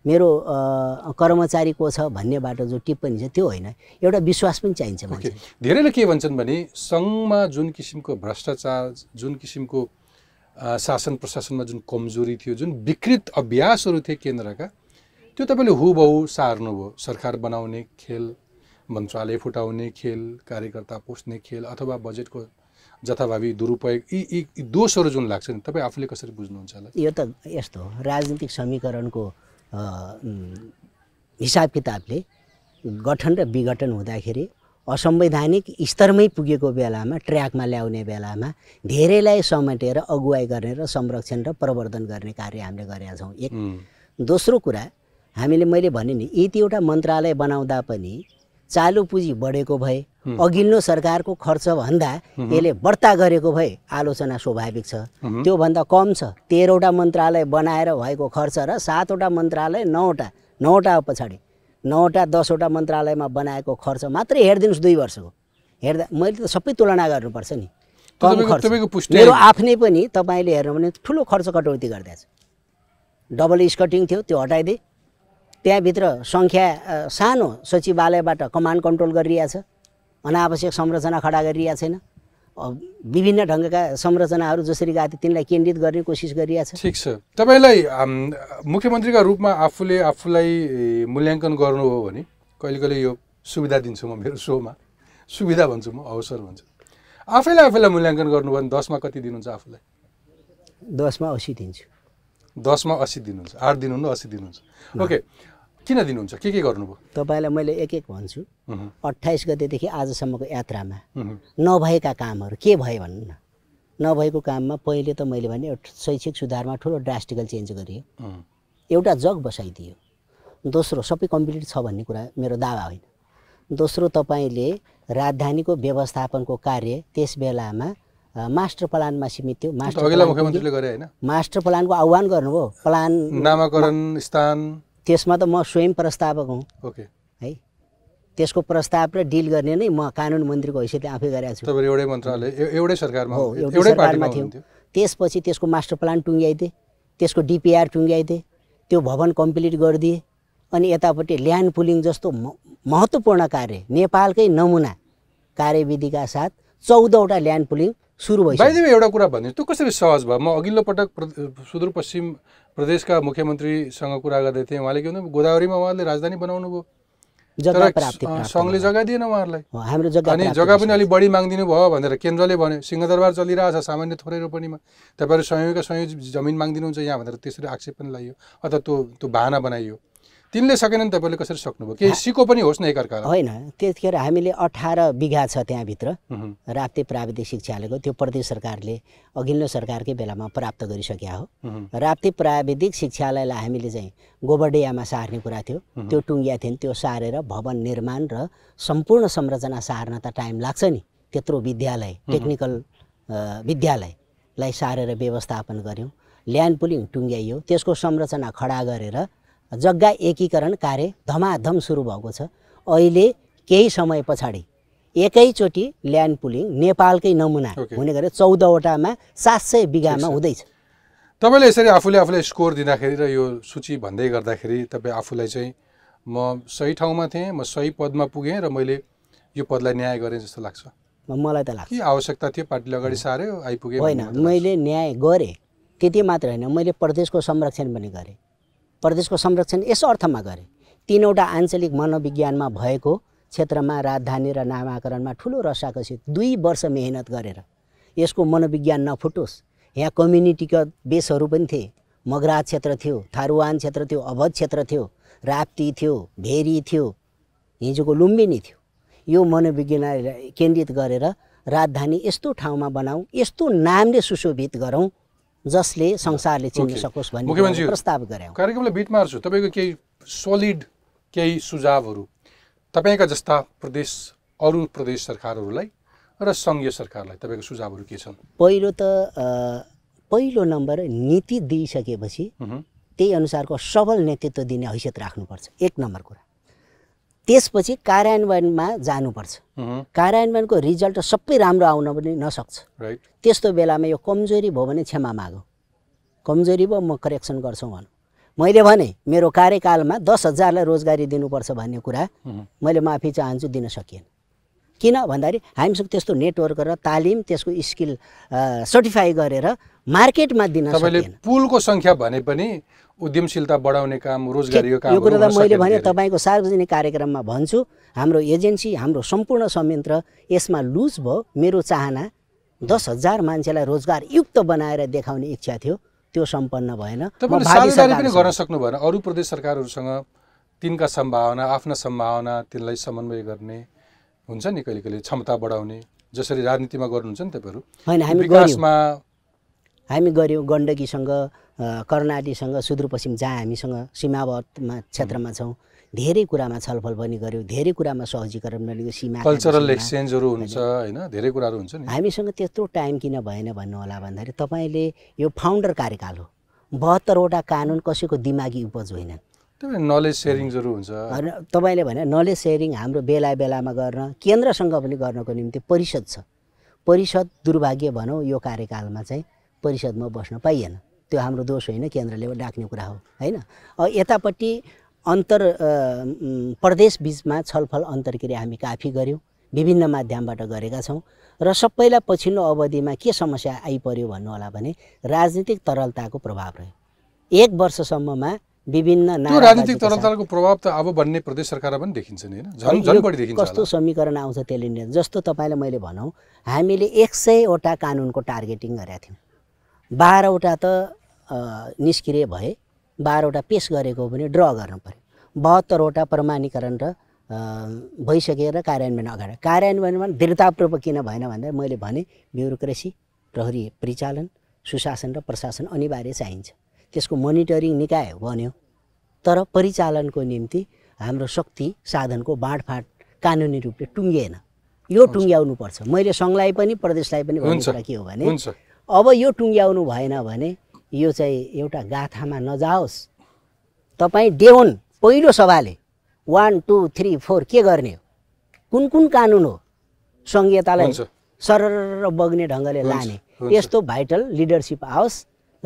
मेरो कर्मचारी को छ भन्नेबाट जो टिप्पणी छ त्यो होइन एउटा विश्वास पनि चाहिन्छ मान्छे धेरैले के भन्छन् भने सङ्घमा जुन किसिमको भ्रष्टाचार जुन किसिमको शासन प्रशासनमा जुन कमजोरी थियो जुन विकृत अभ्यासहरू थिए केन्द्रका त्यो तपाईँले हुबहु सार्नुभयो सरकार बनाउने खेल मन्त्रालय फुटाउने खेल कार्यकर्ता पोस्ने खेल अथवा बजेटको जथाभावी दुरुपयोग यी यी दोषहरू जुन लाग्छ नि तपाईँ आफूले कसरी बुझ्नुहुन्छ होला यो त यस्तो हो राजनीतिक समीकरणको हिसाब किताबले गठन र विघटन हुँदाखेरि असंवैधानिक स्तरमै पुगेको बेलामा ट्र्याकमा ल्याउने बेलामा धेरैलाई समेटेर अगुवाई गर्ने र संरक्षण र प्रवर्धन गर्ने कार्य हामीले गरेका छौँ एक दोस्रो कुरा हामीले मैले भने नि यति एउटा मन्त्रालय बनाउँदा पनि चालु पुँजी बढेको भए अघिल्लो सरकारको खर्चभन्दा यसले बढ्ता गरेको भए आलोचना स्वाभाविक छ त्योभन्दा कम छ तेह्रवटा मन्त्रालय बनाएर भएको खर्च र सातवटा मन्त्रालय नौवटा नौवटा पछाडि नौवटा दसवटा मन्त्रालयमा बनाएको खर्च मात्रै हेरिदिनुहोस् दुई वर्षको हेर्दा मैले त सबै तुलना गर्नुपर्छ नि कम खर्च मेरो आफ्नै पनि तपाईँले हेर्नु भने ठुलो खर्च कटौती गरिदिएछ डबल स्कटिङ थियो त्यो हटाइदिए त्यहाँभित्र सङ्ख्या सानो सचिवालयबाट कमान्ड कन्ट्रोल गरिरहेछ अनावश्यक संरचना खडा गरिरहेको छैन विभिन्न ढङ्गका संरचनाहरू जसरी गएको थियो तिनलाई केन्द्रित गर्ने कोसिस गरिरहेको छ ठिक छ तपाईँलाई मुख्यमन्त्रीका रूपमा आफूले आफूलाई मूल्याङ्कन गर्नु हो भने कहिले कहिले यो सुविधा दिन्छु म मेरो सोमा सुविधा भन्छु म अवसर भन्छु आफैलाई आफैलाई मूल्याङ्कन गर्नुभयो भने दसमा कति दिनुहुन्छ आफूलाई दसमा असी दिन्छु दसमा असी दिनुहुन्छ आठ दिनुहुन्न असी दिनुहुन्छ ओके किन दिनुहुन्छ के के गर्नुभयो तपाईँलाई मैले एक एक भन्छु अट्ठाइस गतेदेखि आजसम्मको यात्रामा नभएका कामहरू के भयो भन्नु न नभएको काममा पहिले त मैले भने शैक्षिक सुधारमा ठुलो ड्रास्टिकल चेन्ज गरियो एउटा जग बसाइदियो दोस्रो सबै कम्प्लिट छ भन्ने कुरा मेरो दावा होइन दोस्रो तपाईँले राजधानीको व्यवस्थापनको कार्य त्यस बेलामा मास्टर प्लानमा सीमित थियो मास्टर मुख्यमन्त्रीले होइन मास्टर प्लानको आह्वान गर्नुभयो प्लान नामाकरण स्थान त्यसमा त म स्वयं प्रस्तावक हुँ ओके है त्यसको प्रस्ताव र डिल गर्ने नै म कानुन मन्त्रीको हैसियतले आफै गरेको छु एउटै मन्त्रालय एउटै सरकारमा हो एउटै सरकारमा थियौँ त्यसपछि त्यसको मास्टर प्लान टुङ्ग्याइदिए त्यसको डिपिआर टुङ्ग्याइदिए त्यो भवन कम्प्लिट गरिदिए अनि यतापट्टि ल्यान्ड पुलिङ जस्तो महत्त्वपूर्ण कार्य नेपालकै नमुना कार्यविधिका साथ चौधवटा ल्यान्ड पुलिङ सुरु भइसक्यो एउटा कुरा भन्दिनुहोस् त्यो कसरी सहज भयो म अघिल्लो पटक सुदूरपश्चिम प्रदेशका मुख्यमन्त्रीसँग कुरा गर्दै थिएँ उहाँले के भन्नु गोदावरीमा उहाँले राजधानी बनाउनु भयो सङ्घले जग्गा दिएन उहाँहरूलाई जग्गा अनि जग्गा पनि अलिक बढी माग्दिनु भयो भनेर केन्द्रले भन्यो सिंहदरबार छ सामान्य थोरै रोपनीमा तपाईँहरू संयोगका संयोग जमिन माग्दिनुहुन्छ यहाँ भनेर त्यसरी आक्षेप पनि लगाइयो अथवा त्यो त्यो भाना बनाइयो तिनले सकेनन् तपाईँले कसरी सक्नुभयो केही सिको पनि होस् न एकअर्का होइन त्यतिखेर हामीले अठार बिघा छ त्यहाँभित्र राप्ते प्राविधिक शिक्षालयको त्यो प्रदेश सरकारले अघिल्लो सरकारकै बेलामा प्राप्त गरिसकेका हो राप्ते प्राविधिक शिक्षालयलाई हामीले चाहिँ गोबरडियामा सार्ने कुरा थियो त्यो टुङ्गिया थिएन त्यो सारेर भवन निर्माण र सम्पूर्ण संरचना सार्न त टाइम लाग्छ नि त्यत्रो विद्यालय टेक्निकल विद्यालयलाई सारेर व्यवस्थापन गऱ्यौँ ल्यान्ड पुलिङ टुङ्ग्याइयो त्यसको संरचना खडा गरेर जग्गा एकीकरण कार्य धमाधम सुरु भएको छ अहिले केही समय पछाडि एकैचोटि ल्यान्ड पुलिङ नेपालकै नमुना okay. हुने गरेर चौधवटामा सात सय बिघामा हुँदैछ तपाईँले यसरी आफूले आफूलाई स्कोर दिँदाखेरि र यो सूची भन्दै गर्दाखेरि तपाईँ आफूलाई चाहिँ म सही ठाउँमा थिएँ म सही पदमा पुगेँ र मैले यो पदलाई न्याय गरेँ जस्तो लाग्छ मलाई त लाग्छ आवश्यकता थियो पार्टीले अगाडि सार्यो आइपुगेँ होइन मैले न्याय गरेँ त्यति मात्र होइन मैले प्रदेशको संरक्षण पनि गरेँ प्रदेशको संरक्षण यस अर्थमा गरे तिनवटा आञ्चलिक मनोविज्ञानमा भएको क्षेत्रमा राजधानी र नामाकरणमा ठुलो रसाकसित दुई वर्ष मेहनत गरेर यसको मनोविज्ञान नफुटोस् यहाँ कम्युनिटीका बेसहरू पनि थिए मगराज क्षेत्र थियो थारुवान क्षेत्र थियो अवध क्षेत्र थियो राप्ती थियो भेरी थियो हिजोको लुम्बिनी थियो यो मनोविज्ञानलाई केन्द्रित गरेर राजधानी यस्तो ठाउँमा बनाऊ यस्तो नामले सुशोभित गरौँ जसले संसारले चिन्न सकोस् भन्ने प्रस्ताव गरे कार्यक्रमलाई बिट मार्छु तपाईँको केही सोलिड केही सुझावहरू तपाईँका जस्ता प्रदेश अरू प्रदेश सरकारहरूलाई र सङ्घीय सरकारलाई तपाईँको सुझावहरू के छन् पहिलो त पहिलो नम्बर नीति दिइसकेपछि त्यही अनुसारको सबल नेतृत्व दिने हैसियत राख्नुपर्छ एक नम्बर कुरा त्यसपछि कार्यान्वयनमा जानुपर्छ कार्यान्वयनको रिजल्ट सबै राम्रो आउन पनि नसक्छ त्यस्तो बेलामा यो कमजोरी भयो भने क्षमा मागौँ कमजोरी भयो म करेक्सन गर्छु भनौँ मैले भने मेरो कार्यकालमा दस हजारलाई रोजगारी दिनुपर्छ भन्ने कुरा मैले माफी चाहन्छु दिन सकिएन किन भन्दाखेरि हामीसँग त्यस्तो नेटवर्क र तालिम त्यसको स्किल सर्टिफाई गरेर मार्केटमा दिन पुलको संख्या भने पनि उद्यमशीलता बढाउने काम रोजगारीको काम यो कुरा त मैले भने तपाईँको सार्वजनिक कार्यक्रममा भन्छु हाम्रो एजेन्सी हाम्रो सम्पूर्ण संयन्त्र यसमा लुज भयो मेरो चाहना दस हजार मान्छेलाई युक्त बनाएर देखाउने इच्छा थियो त्यो सम्पन्न भएन पनि गर्न सक्नु भएन अरू प्रदेश सरकारहरूसँग तिनका सम्भावना आफ्ना सम्भावना तिनलाई समन्वय गर्ने हुन्छ नि कहिले कहिले क्षमता बढाउने जसरी राजनीतिमा गर्नुहुन्छ नि तपाईँहरू होइन हामी विकासमा हामी गऱ्यौँ गण्डकीसँग कर्णालीसँग सुदूरपश्चिम जहाँ हामीसँग सीमावर्तमा क्षेत्रमा छौँ धेरै कुरामा छलफल पनि गऱ्यौँ धेरै कुरामा सहजीकरण पनि सीमा कल्चरल एक्सचेन्जहरू हुन्छ होइन धेरै कुराहरू हुन्छ हामीसँग त्यत्रो टाइम किन भएन भन्नुहोला भन्दाखेरि तपाईँले यो फाउन्डर कार्यकाल हो बहत्तरवटा कानुन कसैको दिमागी उपज होइनन् नलेज सेयरिङहरू हुन्छ तपाईँले भने नलेज सेयरिङ हाम्रो बेला बेलामा गर्न केन्द्रसँग पनि गर्नको निम्ति परिषद छ परिषद दुर्भाग्य भनौँ यो कार्यकालमा चाहिँ परिषदमा बस्न पाइएन त्यो हाम्रो दोष होइन केन्द्रले डाक्ने कुरा हो होइन यतापट्टि अन्तर प्रदेश बिचमा छलफल अन्तर्क्रिया हामी काफी गऱ्यौँ विभिन्न माध्यमबाट गरेका छौँ र सबैलाई पछिल्लो अवधिमा के समस्या आइपऱ्यो भन्नुहोला भने राजनीतिक तरलताको प्रभाव रह्यो एक वर्षसम्ममा विभिन्न राजनीतिक तरलताको प्रभाव त अब भन्ने प्रदेश सरकारमा पनि देखिन्छ नि होइन कस्तो समीकरण आउँछ त्यसले जस्तो तपाईँलाई मैले भनौँ हामीले एक सयवटा कानुनको टार्गेटिङ गरेका थियौँ बाह्रवटा त निष्क्रिय भए बाह्रवटा पेस गरेको पनि ड्र गर्नु पऱ्यो बहत्तरवटा प्रमाणीकरण र भइसकेर कार्यान्वयन अगाडि कार्यान्वयनमा दृढतापूर्वक किन भएन भन्दा मैले भने ब्युरोक्रेसी प्रहरी परिचालन सुशासन र प्रशासन अनिवार्य चाहिन्छ त्यसको मोनिटरिङ निकाय बन्यो तर परिचालनको निम्ति हाम्रो शक्ति साधनको बाँडफाँड कानुनी रूपले टुङ्गिएन यो टुङ्ग्याउनुपर्छ मैले सङ्घलाई पनि प्रदेशलाई पनि भन्ने कुरा के हो भने अब यो टुङ्ग्याउनु भएन भने यो चाहिँ एउटा गाथामा नजाओस् तपाईँ डेउन पहिलो सभाले वान टू थ्री फोर के गर्ने हो कुन कुन कानुन हो सङ्घीयतालाई सरर बग्ने ढङ्गले लाने यस्तो भाइटल लिडरसिप आओस्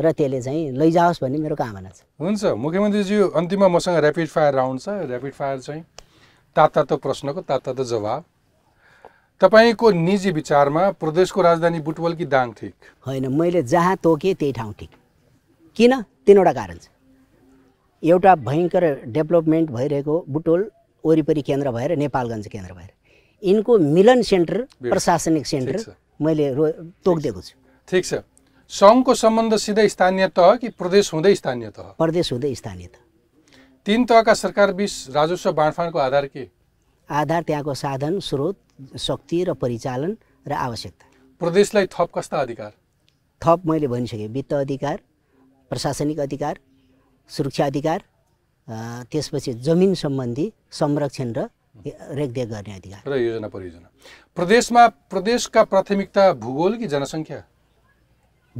र त्यसले चाहिँ लैजाओस् भन्ने मेरो कामना छ हुन्छ मुख्यमन्त्रीज्यू अन्तिममा मसँग ऱ्यापिड फायर राउन्ड छ ऱ्यापिड फायर चाहिँ तातो प्रश्नको तातो जवाब तपाईँको निजी विचारमा प्रदेशको राजधानी बुटवल कि दाङ ठिक होइन मैले जहाँ तोकेँ त्यही ठाउँ ठिक किन तिनवटा कारण छ एउटा भयङ्कर डेभलपमेन्ट भइरहेको बुटोल वरिपरि केन्द्र भएर नेपालगञ्ज केन्द्र भएर यिनको मिलन सेन्टर प्रशासनिक सेन्टर मैले रो तोकिदिएको छु ठिक छ सङ्घको सम्बन्ध सिधै स्थानीय तह कि प्रदेश हुँदै स्थानीय तह प्रदेश हुँदै स्थानीय तह तिन तहका सरकार बिच राजस्व बाँडफाँडको आधार के आधार त्यहाँको साधन स्रोत शक्ति र परिचालन र आवश्यकता प्रदेशलाई थप कस्ता अधिकार थप मैले भनिसकेँ वित्त अधिकार प्रशासनिक अधिकार सुरक्षा अधिकार त्यसपछि जमिन सम्बन्धी संरक्षण र रेखदेख गर्ने अधिकार र योजना परियोजना प्रदेशमा प्रदेशका प्राथमिकता भूगोल कि जनसङ्ख्या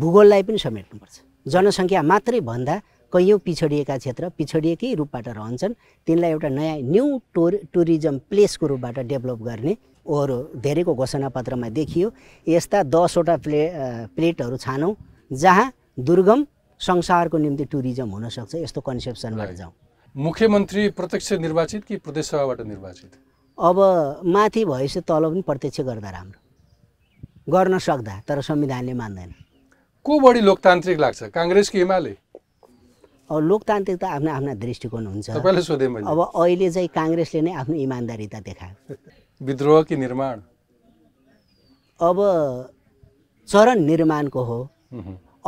भूगोललाई पनि समेट्नुपर्छ जनसङ्ख्या मात्रै भन्दा कैयौँ पिछडिएका क्षेत्र पिछडिएकै रूपबाट रहन्छन् तिनलाई एउटा नयाँ न्यू टुर टुरिज्म प्लेसको रूपबाट डेभलप गर्ने ओहरू धेरैको घोषणापत्रमा देखियो यस्ता दसवटा प्ले प्लेटहरू छानौँ जहाँ दुर्गम संसारको निम्ति टुरिज्म हुनसक्छ यस्तो कन्सेप्सनबाट जाउँ मुख्यमन्त्री प्रत्यक्ष निर्वाचित कि प्रदेश सभाबाट निर्वाचित अब माथि भएपछि तल पनि प्रत्यक्ष गर्दा राम्रो गर्न सक्दा तर संविधानले मान्दैन को बढी लोकतान्त्रिक लाग्छ काङ्ग्रेस कि एमाले अब लोकतान्त्रिक त आफ्ना आफ्ना दृष्टिकोण हुन्छ अब अहिले चाहिँ काङ्ग्रेसले नै आफ्नो इमान्दारिता देखायो विद्रोह कि निर्माण अब चरण निर्माणको हो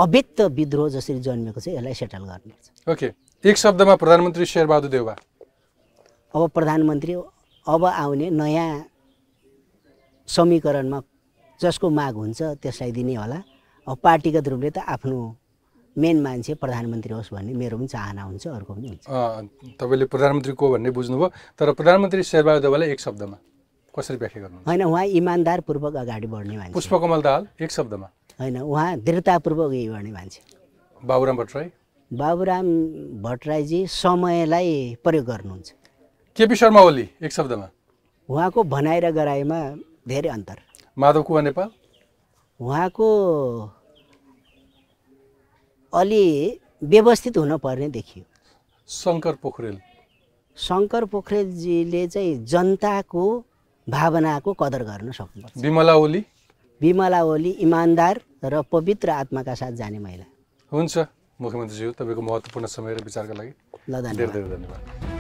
अव्यक्त विद्रोह जसरी जन्मेको छ यसलाई सेटल गर्नुपर्छ ओके एक शब्दमा प्रधानमन्त्री शेरबहादुर देउवा अब प्रधानमन्त्री अब आउने नयाँ समीकरणमा जसको माग हुन्छ त्यसलाई दिने होला अब पार्टीगत रूपले त आफ्नो मेन मान्छे प्रधानमन्त्री होस् भन्ने मेरो पनि चाहना हुन्छ अर्को पनि हुन्छ तपाईँले प्रधानमन्त्री को भन्ने बुझ्नुभयो तर प्रधानमन्त्री शेरबहादुर देवाललाई एक शब्दमा कसरी व्याख्या गर्नु होइन उहाँ इमान्दारपूर्वक अगाडि बढ्ने मान्छे पुष्पकमल दाहाल एक शब्दमा होइन उहाँ दृढतापूर्वक उयो गर्ने मान्छे बाबुराम भट्टराई बाबुराम भट्टराईजी समयलाई प्रयोग गर्नुहुन्छ केपी शर्मा ओली एक शब्दमा उहाँको भनाइ र गराइमा धेरै अन्तर माधव कुवा नेपाल उहाँको अलि व्यवस्थित पर्ने देखियो शङ्कर पोखरेल शङ्कर पोखरेलजीले चाहिँ जनताको भावनाको कदर गर्न सक्नुपर्छ विमला ओली विमला ओली इमान्दार र पवित्र आत्माका साथ जाने महिला हुन्छ मुख्यमन्त्रीज्यू तपाईँको महत्त्वपूर्ण समय र विचारका लागि ल धन्यवाद धन्यवाद